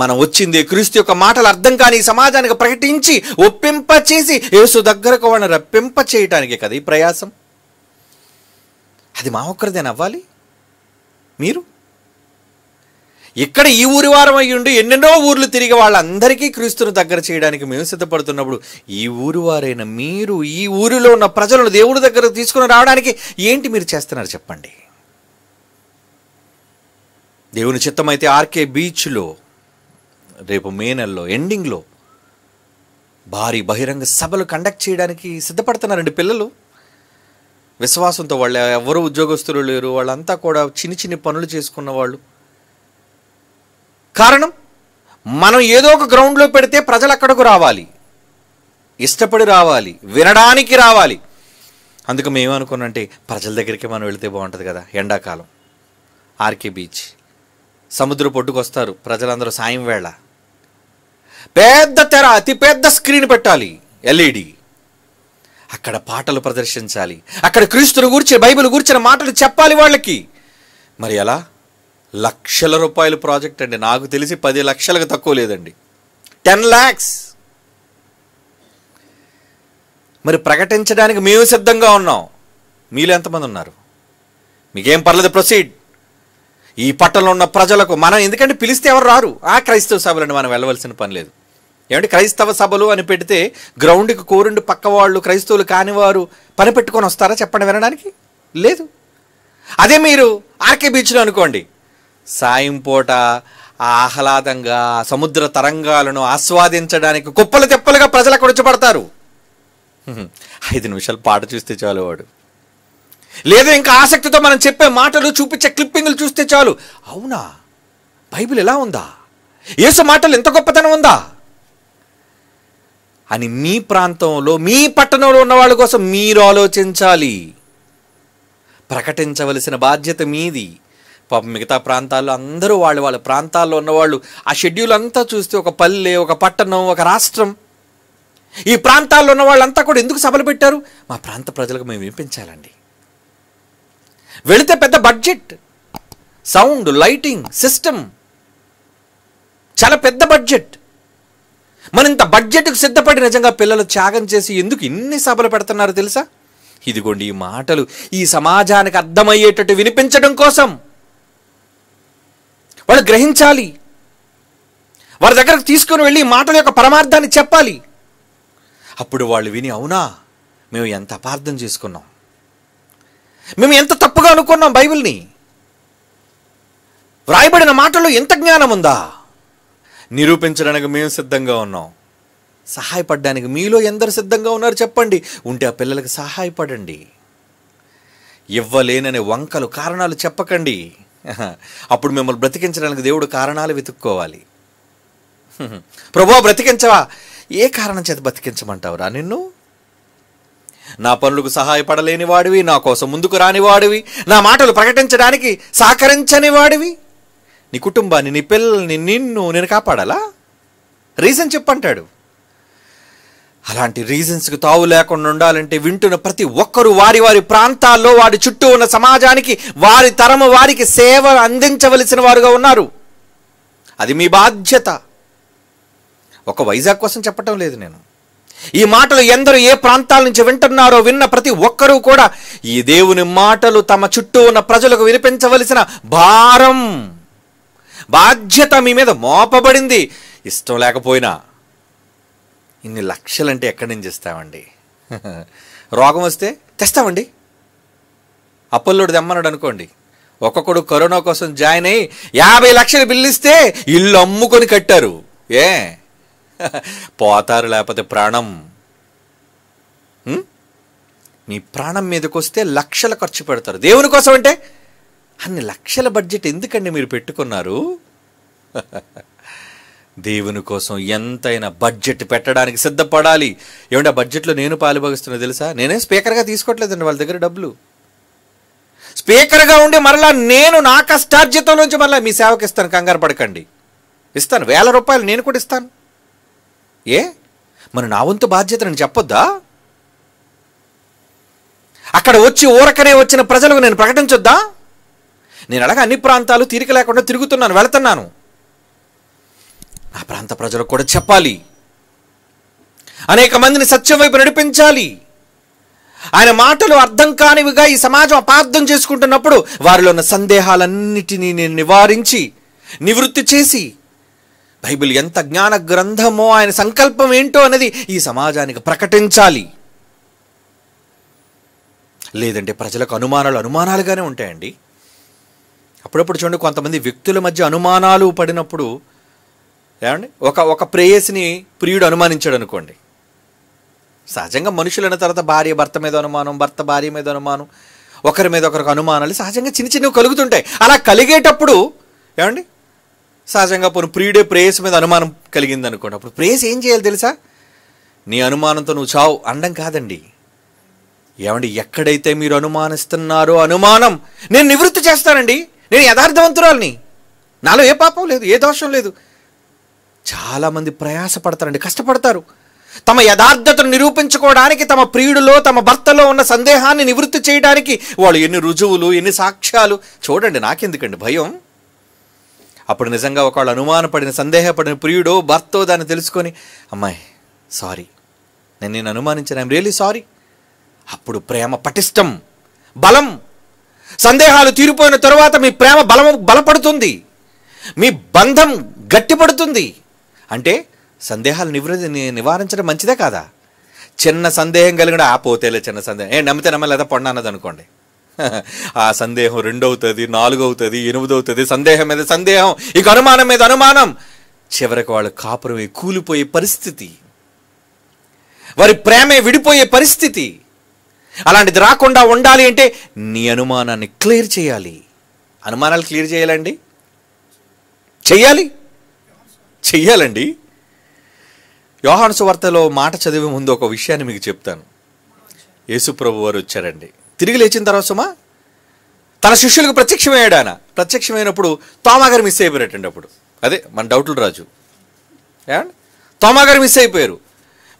మనం వచ్చింది క్రీస్తు యొక్క మాటలు అర్థం కాని సమాజానికి ప్రకటించి ఒప్పింప చేసి యేసు దగ్గరకు వాళ్ళని రప్పింప చేయటానికే కదా ఈ ప్రయాసం అది మా ఒక్కరిదేనా అవ్వాలి మీరు ఇక్కడ ఈ ఊరి వారం ఉండి ఎన్నెన్నో ఊర్లు తిరిగి వాళ్ళందరికీ క్రీస్తును దగ్గర చేయడానికి మేము సిద్ధపడుతున్నప్పుడు ఈ ఊరు వారైన మీరు ఈ ఊరిలో ఉన్న ప్రజలను దేవుడి దగ్గర తీసుకుని రావడానికి ఏంటి మీరు చేస్తున్నారు చెప్పండి దేవుని చిత్తమైతే ఆర్కే బీచ్లో రేపు మే నెలలో ఎండింగ్లో భారీ బహిరంగ సభలు కండక్ట్ చేయడానికి సిద్ధపడుతున్నారండి పిల్లలు విశ్వాసంతో వాళ్ళు ఎవరు ఉద్యోగస్తులు లేరు వాళ్ళంతా కూడా చిన్ని చిన్ని పనులు చేసుకున్న వాళ్ళు కారణం మనం ఏదో ఒక గ్రౌండ్లో పెడితే ప్రజలు అక్కడకు రావాలి ఇష్టపడి రావాలి వినడానికి రావాలి అందుకు మేమనుకున్నంటే ప్రజల దగ్గరికి మనం వెళితే బాగుంటుంది కదా ఎండాకాలం ఆర్కే బీచ్ సముద్ర పొట్టుకొస్తారు ప్రజలందరూ సాయం వేళ పెద్ద తెర అతి పెద్ద స్క్రీన్ పెట్టాలి ఎల్ఈడి అక్కడ పాటలు ప్రదర్శించాలి అక్కడ క్రీస్తుని గురించి బైబిల్ గురించిన మాటలు చెప్పాలి వాళ్ళకి మరి ఎలా లక్షల రూపాయల ప్రాజెక్ట్ అండి నాకు తెలిసి పది లక్షలకు తక్కువ లేదండి టెన్ ల్యాక్స్ మరి ప్రకటించడానికి మేము సిద్ధంగా ఉన్నాం మీలో ఎంతమంది ఉన్నారు మీకేం పర్లేదు ప్రొసీడ్ ఈ పట్టణంలో ఉన్న ప్రజలకు మనం ఎందుకంటే పిలిస్తే ఎవరు రారు ఆ క్రైస్తవ సభలను మనం వెళ్ళవలసిన పని లేదు ఏమంటే క్రైస్తవ సభలు అని పెడితే గ్రౌండ్కి కోరుండి పక్క వాళ్ళు క్రైస్తవులు కానివారు పని పెట్టుకొని వస్తారా చెప్పండి వినడానికి లేదు అదే మీరు ఆర్కే బీచ్లో అనుకోండి సాయం పూట ఆహ్లాదంగా సముద్ర తరంగాలను ఆస్వాదించడానికి కుప్పలు తెప్పలుగా ప్రజలు కొడిచబడతారు ఐదు నిమిషాలు పాట చూస్తే చాలు వాడు లేదా ఇంకా ఆసక్తితో మనం చెప్పే మాటలు చూపించే క్లిప్పింగ్లు చూస్తే చాలు అవునా బైబిల్ ఎలా ఉందా ఏసు మాటలు ఎంత గొప్పతనం ఉందా అని మీ ప్రాంతంలో మీ పట్టణంలో ఉన్న వాళ్ళ కోసం మీరు ఆలోచించాలి ప్రకటించవలసిన బాధ్యత మీది పాప మిగతా ప్రాంతాల్లో అందరూ వాళ్ళు వాళ్ళ ప్రాంతాల్లో ఉన్నవాళ్ళు ఆ షెడ్యూల్ అంతా చూస్తే ఒక పల్లె ఒక పట్టణం ఒక రాష్ట్రం ఈ ప్రాంతాల్లో ఉన్న వాళ్ళంతా కూడా ఎందుకు సభలు పెట్టారు మా ప్రాంత ప్రజలకు మేము వినిపించాలండి వెళితే పెద్ద బడ్జెట్ సౌండ్ లైటింగ్ సిస్టమ్ చాలా పెద్ద బడ్జెట్ మన ఇంత బడ్జెట్కు సిద్ధపడి నిజంగా పిల్లలు త్యాగం చేసి ఎందుకు ఇన్ని సభలు పెడుతున్నారు తెలుసా ఇదిగోండి ఈ మాటలు ఈ సమాజానికి అర్థమయ్యేటట్టు వినిపించడం కోసం వాళ్ళు గ్రహించాలి వారి దగ్గరకు తీసుకుని వెళ్ళి మాటల యొక్క పరమార్థాన్ని చెప్పాలి అప్పుడు వాళ్ళు విని అవునా మేము ఎంత అపార్థం చేసుకున్నాం మేము ఎంత తప్పుగా అనుకున్నాం బైబిల్ని వ్రాయబడిన మాటల్లో ఎంత జ్ఞానం ఉందా నిరూపించడానికి మేము సిద్ధంగా ఉన్నాం సహాయపడడానికి మీలో ఎందరు సిద్ధంగా ఉన్నారు చెప్పండి ఉంటే ఆ పిల్లలకు సహాయపడండి ఇవ్వలేననే వంకలు కారణాలు చెప్పకండి అప్పుడు మిమ్మల్ని బ్రతికించడానికి దేవుడు కారణాలు వెతుక్కోవాలి ప్రభా బ్రతికించవా ఏ కారణం చేత బ్రతికించమంటావురా నిన్ను నా పనులకు సహాయపడలేని వాడివి నా కోసం ముందుకు రాని వాడివి నా మాటలు ప్రకటించడానికి సహకరించని వాడివి నీ కుటుంబాన్ని నీ పిల్లల్ని నిన్ను నేను కాపాడాలా రీజన్ చెప్పంటాడు అలాంటి రీజన్స్కి తావు లేకుండా ఉండాలంటే వింటున్న ప్రతి ఒక్కరూ వారి వారి ప్రాంతాల్లో వారి చుట్టూ ఉన్న సమాజానికి వారి తరము వారికి సేవ అందించవలసిన వారుగా ఉన్నారు అది మీ బాధ్యత ఒక వైజాగ్ కోసం చెప్పటం లేదు నేను ఈ మాటలు ఎందరూ ఏ ప్రాంతాల నుంచి వింటున్నారో విన్న ప్రతి ఒక్కరూ కూడా ఈ దేవుని మాటలు తమ చుట్టూ ఉన్న ప్రజలకు వినిపించవలసిన భారం బాధ్యత మీ మీద మోపబడింది ఇష్టం లేకపోయినా ఇన్ని లక్షలంటే ఎక్కడి నుంచి ఇస్తామండి రోగం వస్తే తెస్తామండి అప్పల్లోడు తెమ్మన్నాడు అనుకోండి ఒక్కొక్కడు కరోనా కోసం జాయిన్ అయ్యి యాభై లక్షలు బిల్లు ఇస్తే ఇల్లు అమ్ముకొని కట్టారు ఏ పోతారు లేకపోతే ప్రాణం మీ ప్రాణం మీదకి వస్తే లక్షలు ఖర్చు పెడతారు దేవుని కోసం అంటే అన్ని లక్షల బడ్జెట్ ఎందుకండి మీరు పెట్టుకున్నారు దేవుని కోసం ఎంతైనా బడ్జెట్ పెట్టడానికి సిద్ధపడాలి ఏమంటే ఆ బడ్జెట్లో నేను పాలుభాగిస్తున్నా తెలుసా నేనే స్పీకర్గా తీసుకోవట్లేదండి వాళ్ళ దగ్గర డబ్బులు స్పీకర్గా ఉండి మరలా నేను నా కష్టార్జితం నుంచి మరలా మీ సేవకి ఇస్తాను కంగారు పడకండి ఇస్తాను వేల రూపాయలు నేను కూడా ఇస్తాను ఏ మన నా వంతు బాధ్యత నేను చెప్పొద్దా అక్కడ వచ్చి ఊరకనే వచ్చిన ప్రజలకు నేను ప్రకటించొద్దా నేను అలాగే అన్ని ప్రాంతాలు తీరిక లేకుండా తిరుగుతున్నాను వెళుతున్నాను ఆ ప్రాంత ప్రజలకు కూడా చెప్పాలి అనేక మందిని సత్యం వైపు నడిపించాలి ఆయన మాటలు అర్థం కానివిగా ఈ సమాజం అపార్థం చేసుకుంటున్నప్పుడు వారిలో ఉన్న సందేహాలన్నిటినీ నేను నివారించి నివృత్తి చేసి బైబిల్ ఎంత జ్ఞాన గ్రంథమో ఆయన సంకల్పం ఏంటో అనేది ఈ సమాజానికి ప్రకటించాలి లేదంటే ప్రజలకు అనుమానాలు అనుమానాలుగానే ఉంటాయండి అప్పుడప్పుడు చూడండి కొంతమంది వ్యక్తుల మధ్య అనుమానాలు పడినప్పుడు ఏమండి ఒక ఒక ప్రేయస్ని ప్రియుడు అనుమానించాడు అనుకోండి సహజంగా మనుషులు తర్వాత భార్య భర్త మీద అనుమానం భర్త భార్య మీద అనుమానం ఒకరి మీద ఒకరికి అనుమానాలు సహజంగా చిన్న చిన్నవి కలుగుతుంటాయి అలా కలిగేటప్పుడు ఏమండి సహజంగా పోను ప్రియుడే ప్రేయస్ మీద అనుమానం కలిగింది అనుకోండి అప్పుడు ప్రేయస్ ఏం చేయాలి తెలుసా నీ అనుమానంతో నువ్వు చావు అండం కాదండి ఏమండి ఎక్కడైతే మీరు అనుమానిస్తున్నారో అనుమానం నేను నివృత్తి చేస్తానండి నేను యథార్థవంతురాలని నాలో ఏ పాపం లేదు ఏ దోషం లేదు చాలామంది ప్రయాసపడతారండి కష్టపడతారు తమ యథార్థతను నిరూపించుకోవడానికి తమ ప్రియుడిలో తమ భర్తలో ఉన్న సందేహాన్ని నివృత్తి చేయడానికి వాళ్ళు ఎన్ని రుజువులు ఎన్ని సాక్ష్యాలు చూడండి నాకెందుకండి భయం అప్పుడు నిజంగా ఒకళ్ళు అనుమానపడిన సందేహపడిన ప్రియుడో భర్తో దాన్ని తెలుసుకొని అమ్మాయి సారీ నేను నేను అనుమానించిన ఐమ్ రియలీ సారీ అప్పుడు ప్రేమ పటిష్టం బలం సందేహాలు తీరిపోయిన తరువాత మీ ప్రేమ బలము బలపడుతుంది మీ బంధం గట్టిపడుతుంది అంటే సందేహాలు నివృ నివారించడం మంచిదే కాదా చిన్న సందేహం కలిగిన ఆ పోతేలే చిన్న సందేహం ఏ నమ్మితే నమ్మ లేదా పొండానది అనుకోండి ఆ సందేహం రెండవుతుంది నాలుగవుతుంది ఎనిమిదవుతుంది సందేహం మీద సందేహం ఇక అనుమానం మీద అనుమానం చివరికి వాళ్ళు కాపురమే కూలిపోయే పరిస్థితి వారి ప్రేమే విడిపోయే పరిస్థితి అలాంటిది రాకుండా ఉండాలి అంటే నీ అనుమానాన్ని క్లియర్ చేయాలి అనుమానాలు క్లియర్ చేయాలండి చెయ్యాలి చెయ్యాలండి యోహాను వార్తలో మాట చదివే ముందు ఒక విషయాన్ని మీకు చెప్తాను యేసుప్రభు వారు వచ్చారండి తిరిగి లేచిన తర్వాత సుమా తన శిష్యులకు ప్రత్యక్షమయ్యాడు ఆయన ప్రత్యక్షమైనప్పుడు తోమాగారు మిస్ అయిపోయారు అప్పుడు అదే మన డౌట్లు రాజు తోమాగారు మిస్ అయిపోయారు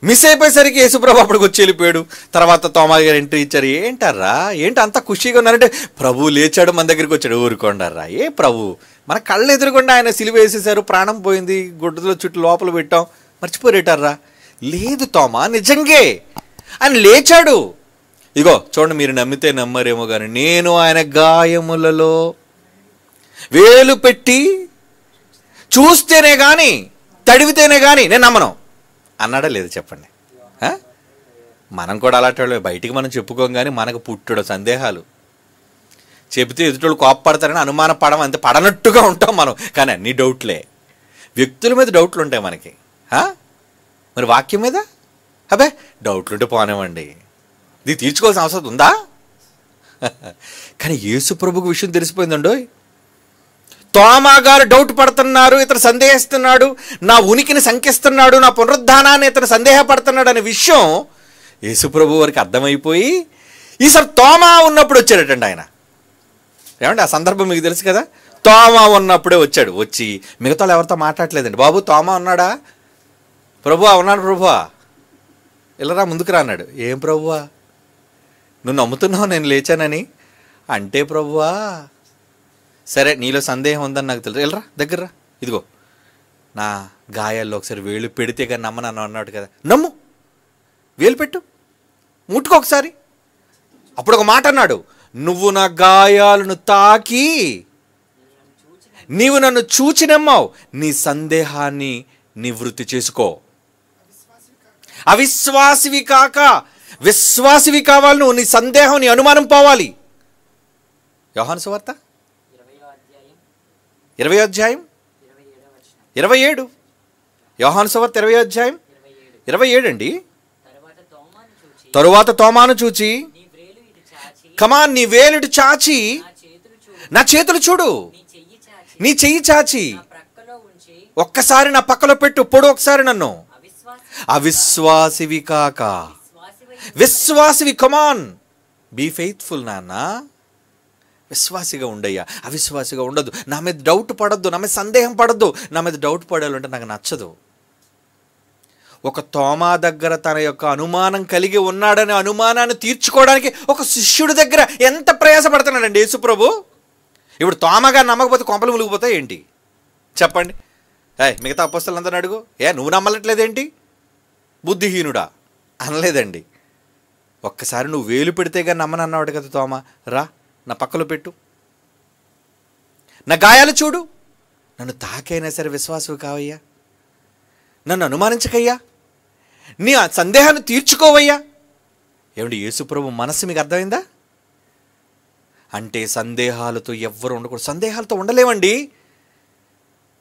మిస్ అయిపోయేసరికి యేసుప్రభు అప్పటికి వచ్చి వెళ్ళిపోయాడు తర్వాత తోమాలి గారు ఎంట్రీ ఇచ్చారు ఏంటారా ఏంటి అంత ఖుషీగా ఉన్నారంటే ప్రభు లేచాడు మన దగ్గరికి వచ్చాడు ఊరుకోండారా ఏ ప్రభు మన కళ్ళు ఎదురుకుండా ఆయన సిలువ వేసేసారు ప్రాణం పోయింది గుడ్డలో చుట్టూ లోపల పెట్టాం మర్చిపోరేటారా లేదు తోమా నిజంగే ఆయన లేచాడు ఇగో చూడండి మీరు నమ్మితే నమ్మరేమో కానీ నేను ఆయన గాయములలో వేలు పెట్టి చూస్తేనే కానీ తడివితేనే కానీ నేను నమ్మను అన్నాడా లేదు చెప్పండి మనం కూడా అలాంటి వాళ్ళు బయటికి మనం చెప్పుకోం కానీ మనకు పుట్టుడు సందేహాలు చెబితే ఎదుటోళ్ళు కోప్పడతారని అనుమాన పడం అంతే పడనట్టుగా ఉంటాం మనం కానీ అన్ని డౌట్లే వ్యక్తుల మీద డౌట్లు ఉంటాయి మనకి మరి వాక్యం మీద అబే డౌట్లుంటే పోనివ్వండి ఇది తీర్చుకోవాల్సిన అవసరం ఉందా కానీ యేసు ప్రభుకు విషయం తెలిసిపోయిందండోయ్ తోమా గారు డౌట్ పడుతున్నారు ఇతను సందేహిస్తున్నాడు నా ఉనికిని శంకిస్తున్నాడు నా పునరుద్ధానాన్ని ఇతను సందేహపడుతున్నాడు అనే విషయం యేసుప్రభు వారికి అర్థమైపోయి ఈసారి తోమా ఉన్నప్పుడు వచ్చాడటండి ఆయన ఏమండి ఆ సందర్భం మీకు తెలుసు కదా తోమా ఉన్నప్పుడే వచ్చాడు వచ్చి మిగతా ఎవరితో మాట్లాడలేదండి బాబు తోమా ఉన్నాడా ప్రభువా ఉన్నాడు ప్రభువా ఇల్లరా ముందుకు రా అన్నాడు ఏం ప్రభువా నువ్వు నమ్ముతున్నావు నేను లేచానని అంటే ప్రభువా సరే నీలో సందేహం ఉందని నాకు తెలుసు వెళ్ళరా దగ్గర ఇదిగో నా గాయాల్లో ఒకసారి వేలు పెడితే కానీ నమ్మనన్ను అన్నాడు కదా నమ్ము వేలు పెట్టు ముట్టుకో ఒకసారి అప్పుడు ఒక మాట అన్నాడు నువ్వు నా గాయాలను తాకి నీవు నన్ను చూచి నమ్మావు నీ సందేహాన్ని నివృత్తి చేసుకో అవిశ్వాసివి కాక విశ్వాసివి కావాలి నువ్వు నీ సందేహం నీ అనుమానం పోవాలి యోహాను సువార్త ఇరవై అధ్యాయం ఇరవై ఏడు యోహాను సవర్త్ ఇరవై అధ్యాయం ఇరవై ఏడండి తరువాత తోమాను చూచి కమాన్ నీ వేలుడు చాచి నా చేతులు చూడు నీ చెయ్యి చాచి ఒక్కసారి నా పక్కలో పెట్టు పొడు ఒకసారి నన్ను అవిశ్వాసివి కాక విశ్వాసివి కమాన్ బీ ఫెయిత్ఫుల్ నాన్నా విశ్వాసిగా ఉండయ్యా అవిశ్వాసిగా ఉండదు నా మీద డౌట్ పడద్దు నా మీద సందేహం పడద్దు నా మీద డౌట్ పడాలంటే నాకు నచ్చదు ఒక తోమా దగ్గర తన యొక్క అనుమానం కలిగి ఉన్నాడనే అనుమానాన్ని తీర్చుకోవడానికి ఒక శిష్యుడి దగ్గర ఎంత ప్రయాసపడుతున్నాడండి యేసుప్రభు ఇప్పుడు తోమగా నమ్మకపోతే కొంపలు ములిగిపోతాయి ఏంటి చెప్పండి ఏ మిగతా అపస్తులందరూ అడుగు ఏ నువ్వు నమ్మలట్లేదేంటి బుద్ధిహీనుడా అనలేదండి ఒక్కసారి నువ్వు వేలు పెడితే కానీ నమ్మనన్నాడు కదా తోమ రా నా పక్కలో పెట్టు నా గాయాలు చూడు నన్ను తాకైనా సరే విశ్వాసవి కావయ్యా నన్ను అనుమానించకయ్యా నీ ఆ సందేహాన్ని తీర్చుకోవయ్యా ఏమండి యేసుప్రభు మనస్సు మీకు అర్థమైందా అంటే సందేహాలతో ఎవ్వరు ఉండకూడదు సందేహాలతో ఉండలేవండి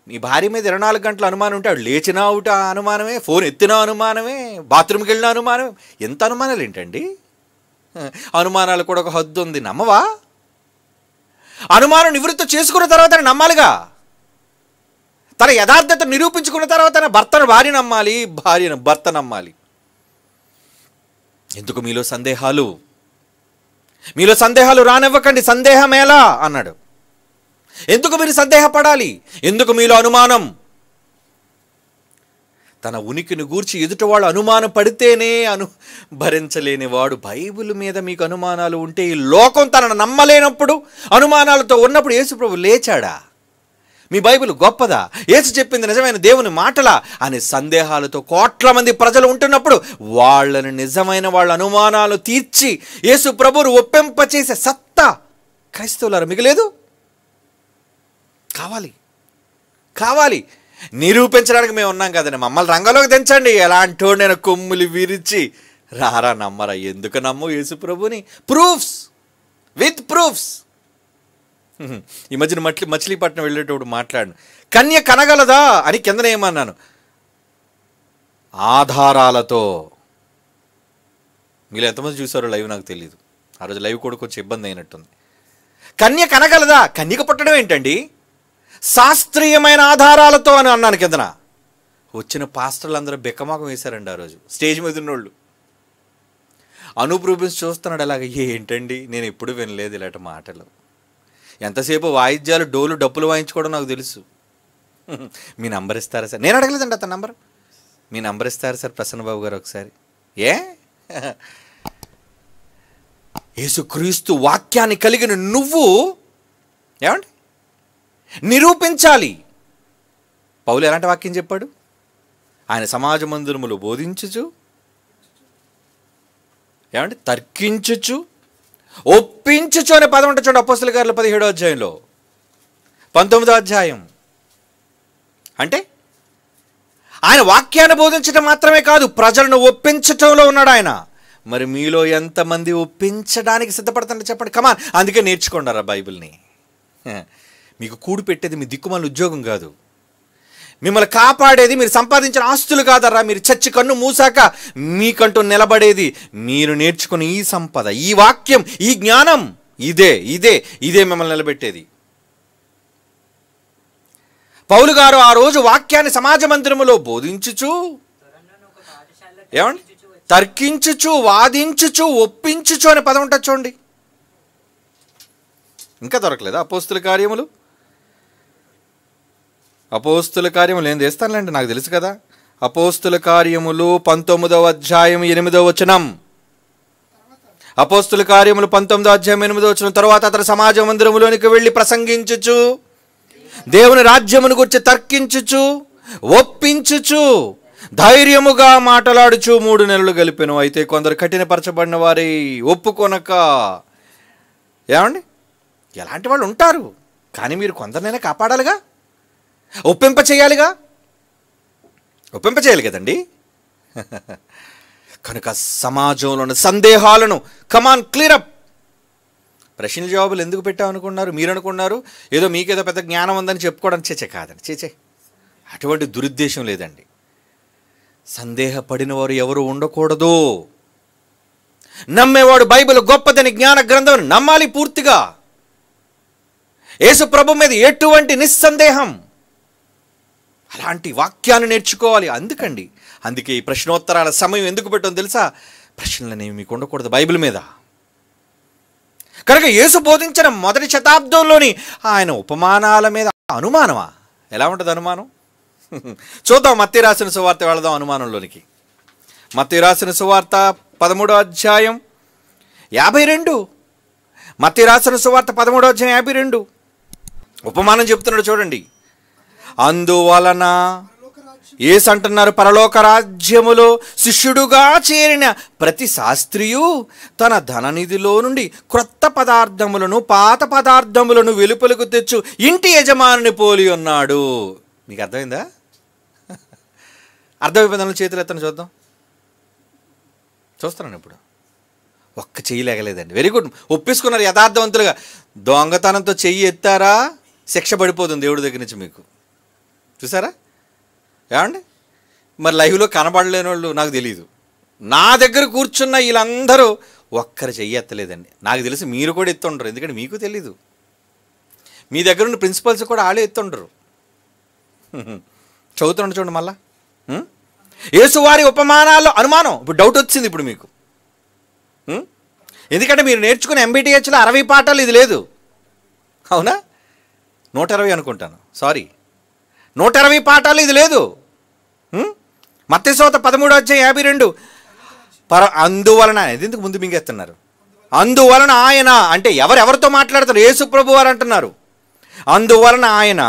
నీ భార్య మీద ఇరవై నాలుగు గంటలు అనుమానం ఉంటే లేచినా అవుట అనుమానమే ఫోన్ ఎత్తినా అనుమానమే బాత్రూమ్కి వెళ్ళిన అనుమానమే ఎంత అనుమానాలు ఏంటండి అనుమానాలు కూడా ఒక హద్దు ఉంది నమ్మవా అనుమానం నివృత్తి చేసుకున్న తర్వాత నమ్మాలిగా తన యథార్థత నిరూపించుకున్న తర్వాత భర్తను భార్య నమ్మాలి భార్యను భర్త నమ్మాలి ఎందుకు మీలో సందేహాలు మీలో సందేహాలు రానివ్వకండి సందేహమేలా అన్నాడు ఎందుకు మీరు సందేహపడాలి ఎందుకు మీలో అనుమానం తన ఉనికిని గూర్చి ఎదుటవాడు పడితేనే అను భరించలేనివాడు బైబిల్ మీద మీకు అనుమానాలు ఉంటే ఈ లోకం తనను నమ్మలేనప్పుడు అనుమానాలతో ఉన్నప్పుడు యేసుప్రభు లేచాడా మీ బైబిల్ గొప్పదా ఏసు చెప్పింది నిజమైన దేవుని మాటలా అనే సందేహాలతో కోట్ల మంది ప్రజలు ఉంటున్నప్పుడు వాళ్ళని నిజమైన వాళ్ళ అనుమానాలు తీర్చి యేసు ప్రభువును ఒప్పింపచేసే సత్తా క్రైస్తవులారు మిగలేదు కావాలి కావాలి నిరూపించడానికి మేము ఉన్నాం కదండి మమ్మల్ని రంగంలోకి తెంచండి ఎలాంటో నేను కొమ్ములు విరిచి రారా నమ్మరా ఎందుకు నమ్ము ప్రభుని ప్రూఫ్స్ విత్ ప్రూఫ్స్ ఈ మధ్యన మట్లి మచిలీపట్నం వెళ్ళేటప్పుడు మాట్లాడు కన్య కనగలదా అని కిందన ఏమన్నాను ఆధారాలతో మీరు ఎంతమంది చూసారో లైవ్ నాకు తెలియదు ఆ రోజు లైవ్ కూడా కొంచెం ఇబ్బంది అయినట్టుంది కన్య కనగలదా కన్యక పుట్టడం ఏంటండి శాస్త్రీయమైన ఆధారాలతో అని అన్నాను కిందన వచ్చిన పాస్టర్లు అందరూ బిక్కమకం వేశారండి ఆ రోజు స్టేజ్ మీద ఉన్నోళ్ళు అనూప్ రూబిన్స్ చూస్తున్నాడు అలాగ ఏంటండి నేను ఎప్పుడు వినలేదు ఇలాంటి మాటలు ఎంతసేపు వాయిద్యాలు డోలు డప్పులు వాయించుకోవడం నాకు తెలుసు మీ నంబర్ ఇస్తారా సార్ నేను అడగలేదండి అతని నంబర్ మీ నంబర్ ఇస్తారా సార్ ప్రసన్నబాబు గారు ఒకసారి ఏ యేసుక్రీస్తు వాక్యాన్ని కలిగిన నువ్వు ఏమండి నిరూపించాలి పౌలు ఎలాంటి వాక్యం చెప్పాడు ఆయన సమాజ మందిరములు బోధించుచు ఏమంటే తర్కించుచు ఒప్పించుచు అనే పదం ఉంటుంది చూడండి అపోస్తుల గారుల పదిహేడో అధ్యాయంలో పంతొమ్మిదో అధ్యాయం అంటే ఆయన వాక్యాన్ని బోధించడం మాత్రమే కాదు ప్రజలను ఒప్పించటంలో ఉన్నాడు ఆయన మరి మీలో ఎంతమంది ఒప్పించడానికి సిద్ధపడతాడు చెప్పండి కమాన్ అందుకే నేర్చుకోండారా బైబిల్ని మీకు కూడు పెట్టేది మీ దిక్కుమాల ఉద్యోగం కాదు మిమ్మల్ని కాపాడేది మీరు సంపాదించిన ఆస్తులు కాదరా మీరు చచ్చి కన్ను మూసాక మీకంటూ నిలబడేది మీరు నేర్చుకున్న ఈ సంపద ఈ వాక్యం ఈ జ్ఞానం ఇదే ఇదే ఇదే మిమ్మల్ని నిలబెట్టేది పౌలు గారు ఆ రోజు వాక్యాన్ని సమాజ మందిరములో బోధించుచు ఏమండి తర్కించుచు వాదించుచు ఒప్పించుచు అనే పదం ఉంటుంది చూడండి ఇంకా దొరకలేదా అపోస్తుల కార్యములు అపోస్తుల కార్యములు ఏం చేస్తానులేండి నాకు తెలుసు కదా అపోస్తుల కార్యములు పంతొమ్మిదవ అధ్యాయం ఎనిమిదవ వచనం అపోస్తుల కార్యములు పంతొమ్మిదో అధ్యాయం ఎనిమిదో వచనం తర్వాత అతను సమాజ మందిరములోనికి వెళ్ళి ప్రసంగించుచు దేవుని రాజ్యమును గురించి తర్కించుచు ఒప్పించుచు ధైర్యముగా మాట్లాడుచు మూడు నెలలు గలిపెను అయితే కొందరు కఠినపరచబడిన వారి ఒప్పుకొనక ఏమండి ఎలాంటి వాళ్ళు ఉంటారు కానీ మీరు కొందరినైనా కాపాడాలిగా ఒప్పింప చేయాలిగా ఒప్పింప చేయాలి కదండి కనుక సమాజంలోని సందేహాలను కమాన్ క్లియర్ అప్ ప్రశ్నల జవాబులు ఎందుకు పెట్టామనుకున్నారు మీరు అనుకున్నారు ఏదో మీకేదో పెద్ద జ్ఞానం ఉందని చెప్పుకోవడం చేచే కాదండి చేచే అటువంటి దురుద్దేశం లేదండి సందేహపడిన వారు ఎవరు ఉండకూడదు నమ్మేవాడు బైబిల్ గొప్పదని జ్ఞాన గ్రంథం నమ్మాలి పూర్తిగా యేసు ప్రభు మీద ఎటువంటి నిస్సందేహం అలాంటి వాక్యాన్ని నేర్చుకోవాలి అందుకండి అందుకే ఈ ప్రశ్నోత్తరాల సమయం ఎందుకు పెట్టడం తెలుసా ప్రశ్నలు అనేవి మీకు ఉండకూడదు బైబిల్ మీద కనుక యేసు బోధించిన మొదటి శతాబ్దంలోని ఆయన ఉపమానాల మీద అనుమానమా ఎలా ఉంటుంది అనుమానం చూద్దాం మత్తి రాసిన సువార్త వెళదాం అనుమానంలోనికి మత్తి రాసిన సువార్త పదమూడో అధ్యాయం యాభై రెండు మత్తి రాసిన సువార్త పదమూడో అధ్యాయం యాభై రెండు ఉపమానం చెప్తున్నాడు చూడండి అందువలన ఏసు అంటున్నారు పరలోక రాజ్యములో శిష్యుడుగా చేరిన ప్రతి శాస్త్రియు తన ధననిధిలో నుండి క్రొత్త పదార్థములను పాత పదార్థములను వెలుపలకు తెచ్చు ఇంటి యజమానిని పోలి ఉన్నాడు మీకు అర్థమైందా అర్థ విభజన చేతులు ఎత్తను చూద్దాం చూస్తున్నాను ఇప్పుడు ఒక్క చెయ్యి లేగలేదండి వెరీ గుడ్ ఒప్పేసుకున్నారు యథార్థవంతులుగా దొంగతనంతో చెయ్యి ఎత్తారా శిక్ష పడిపోతుంది దేవుడి దగ్గర నుంచి మీకు చూసారా ఏమండి మరి లైవ్లో కనబడలేని వాళ్ళు నాకు తెలియదు నా దగ్గర కూర్చున్న వీళ్ళందరూ ఒక్కరు చెయ్యెత్తలేదండి నాకు తెలిసి మీరు కూడా ఎత్తుండరు ఎందుకంటే మీకు తెలీదు మీ దగ్గర ఉన్న ప్రిన్సిపల్స్ కూడా వాళ్ళే ఎత్తుండరు చదువుతుండ చూడండి మళ్ళా ఏసువారి ఉపమానాలు అనుమానం ఇప్పుడు డౌట్ వచ్చింది ఇప్పుడు మీకు ఎందుకంటే మీరు నేర్చుకున్న ఎంబీటీహెచ్లో అరవై పాఠాలు ఇది లేదు అవునా నూట అరవై అనుకుంటాను సారీ నూట ఇరవై పాఠాలు ఇది లేదు మత్స్యశోత పదమూడు వచ్చే యాభై రెండు పర అందువలన ఎందుకు ముందు మింగేస్తున్నారు అందువలన ఆయన అంటే ఎవరెవరితో మాట్లాడతారు యేసుప్రభు వారు అంటున్నారు అందువలన ఆయన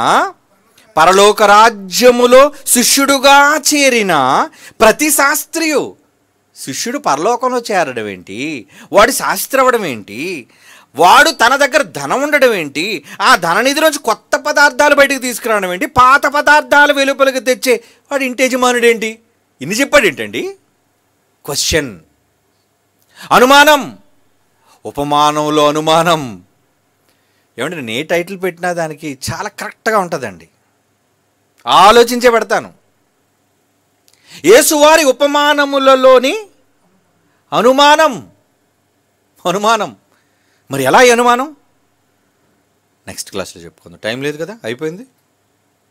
పరలోక రాజ్యములో శిష్యుడుగా చేరిన ప్రతి శాస్త్రియు శిష్యుడు పరలోకంలో చేరడం ఏంటి వాడి శాస్త్రవడం ఏంటి వాడు తన దగ్గర ధనం ఉండడం ఏంటి ఆ ధన నుంచి కొత్త పదార్థాలు బయటకు తీసుకురావడం ఏంటి పాత పదార్థాలు వెలుపలకు తెచ్చే వాడు ఇంటి యజమానుడు ఏంటి ఇన్ని చెప్పాడు ఏంటండి క్వశ్చన్ అనుమానం ఉపమానంలో అనుమానం ఏమంటే నేను ఏ టైటిల్ పెట్టినా దానికి చాలా కరెక్ట్గా ఉంటుందండి ఆలోచించే పెడతాను ఏసువారి ఉపమానములలోని అనుమానం అనుమానం మరి ఎలా అనుమానం నెక్స్ట్ క్లాస్లో చెప్పుకుందాం టైం లేదు కదా అయిపోయింది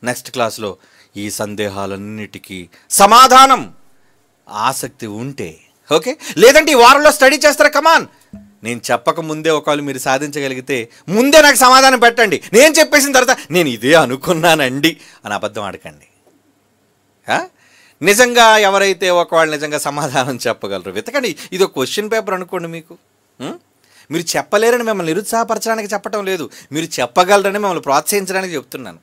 నెక్స్ట్ క్లాస్లో ఈ సందేహాలన్నిటికీ సమాధానం ఆసక్తి ఉంటే ఓకే లేదంటే ఈ వారంలో స్టడీ చేస్తారా కమాన్ నేను చెప్పక ముందే ఒకవేళ మీరు సాధించగలిగితే ముందే నాకు సమాధానం పెట్టండి నేను చెప్పేసిన తర్వాత నేను ఇదే అనుకున్నానండి అని అబద్ధం ఆడకండి నిజంగా ఎవరైతే ఒకవేళ నిజంగా సమాధానం చెప్పగలరు వెతకండి ఇది ఒక క్వశ్చన్ పేపర్ అనుకోండి మీకు మీరు చెప్పలేరని మిమ్మల్ని నిరుత్సాహపరచడానికి చెప్పటం లేదు మీరు చెప్పగలరని మిమ్మల్ని ప్రోత్సహించడానికి చెప్తున్నాను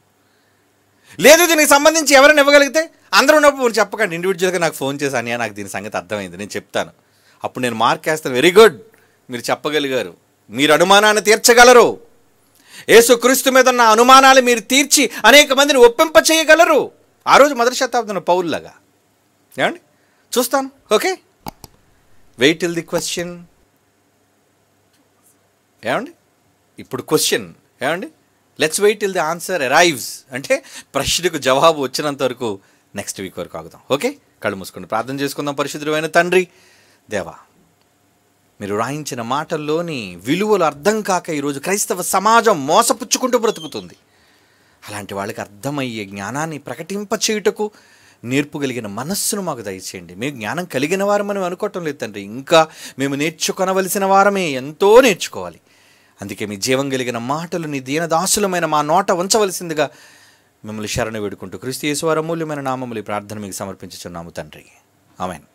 లేదు దీనికి సంబంధించి ఎవరైనా ఇవ్వగలిగితే అందరూ ఉన్నప్పుడు మీరు చెప్పకండి ఇండివిజువల్గా నాకు ఫోన్ చేశాను నాకు దీని సంగతి అర్థమైంది నేను చెప్తాను అప్పుడు నేను మార్క్ వేస్తాను వెరీ గుడ్ మీరు చెప్పగలిగారు మీరు అనుమానాన్ని తీర్చగలరు ఏసుక్రీస్తు మీద ఉన్న అనుమానాలు మీరు తీర్చి అనేక మందిని ఒప్పింప చేయగలరు ఆ రోజు మొదటి శతాబ్దంలో పౌరులాగా ఏమండి చూస్తాను okay wait till the question ఏమండి ఇప్పుడు క్వశ్చన్ ఏమండి let's wait till the answer arrives అంటే ప్రశ్నకు జవాబు వచ్చినంత వరకు నెక్స్ట్ వీక్ వరకు ఆగుదాం ఓకే కళ్ళు మూసుకుని ప్రార్థన చేసుకుందాం పరిశుద్ధమైన తండ్రి దేవా మీరు రాయించిన మాటల్లోని విలువలు అర్థం కాక ఈరోజు క్రైస్తవ సమాజం మోసపుచ్చుకుంటూ బ్రతుకుతుంది అలాంటి వాళ్ళకి అర్థమయ్యే జ్ఞానాన్ని ప్రకటింప చేయుటకు నేర్పుగలిగిన మనస్సును మాకు దయచేయండి మేము జ్ఞానం కలిగిన వారమని అనుకోవటం లేదు తండ్రి ఇంకా మేము నేర్చుకొనవలసిన వారమే ఎంతో నేర్చుకోవాలి అందుకే మీ జీవం కలిగిన మాటలు నీ దీనదాసులమైన మా నోట ఉంచవలసిందిగా మిమ్మల్ని శరణ వేడుకుంటూ క్రీస్తు యేసువార మూల్యమైన నామములు ప్రార్థన మీకు సమర్పించుచున్నాము తండ్రి ఆమెన్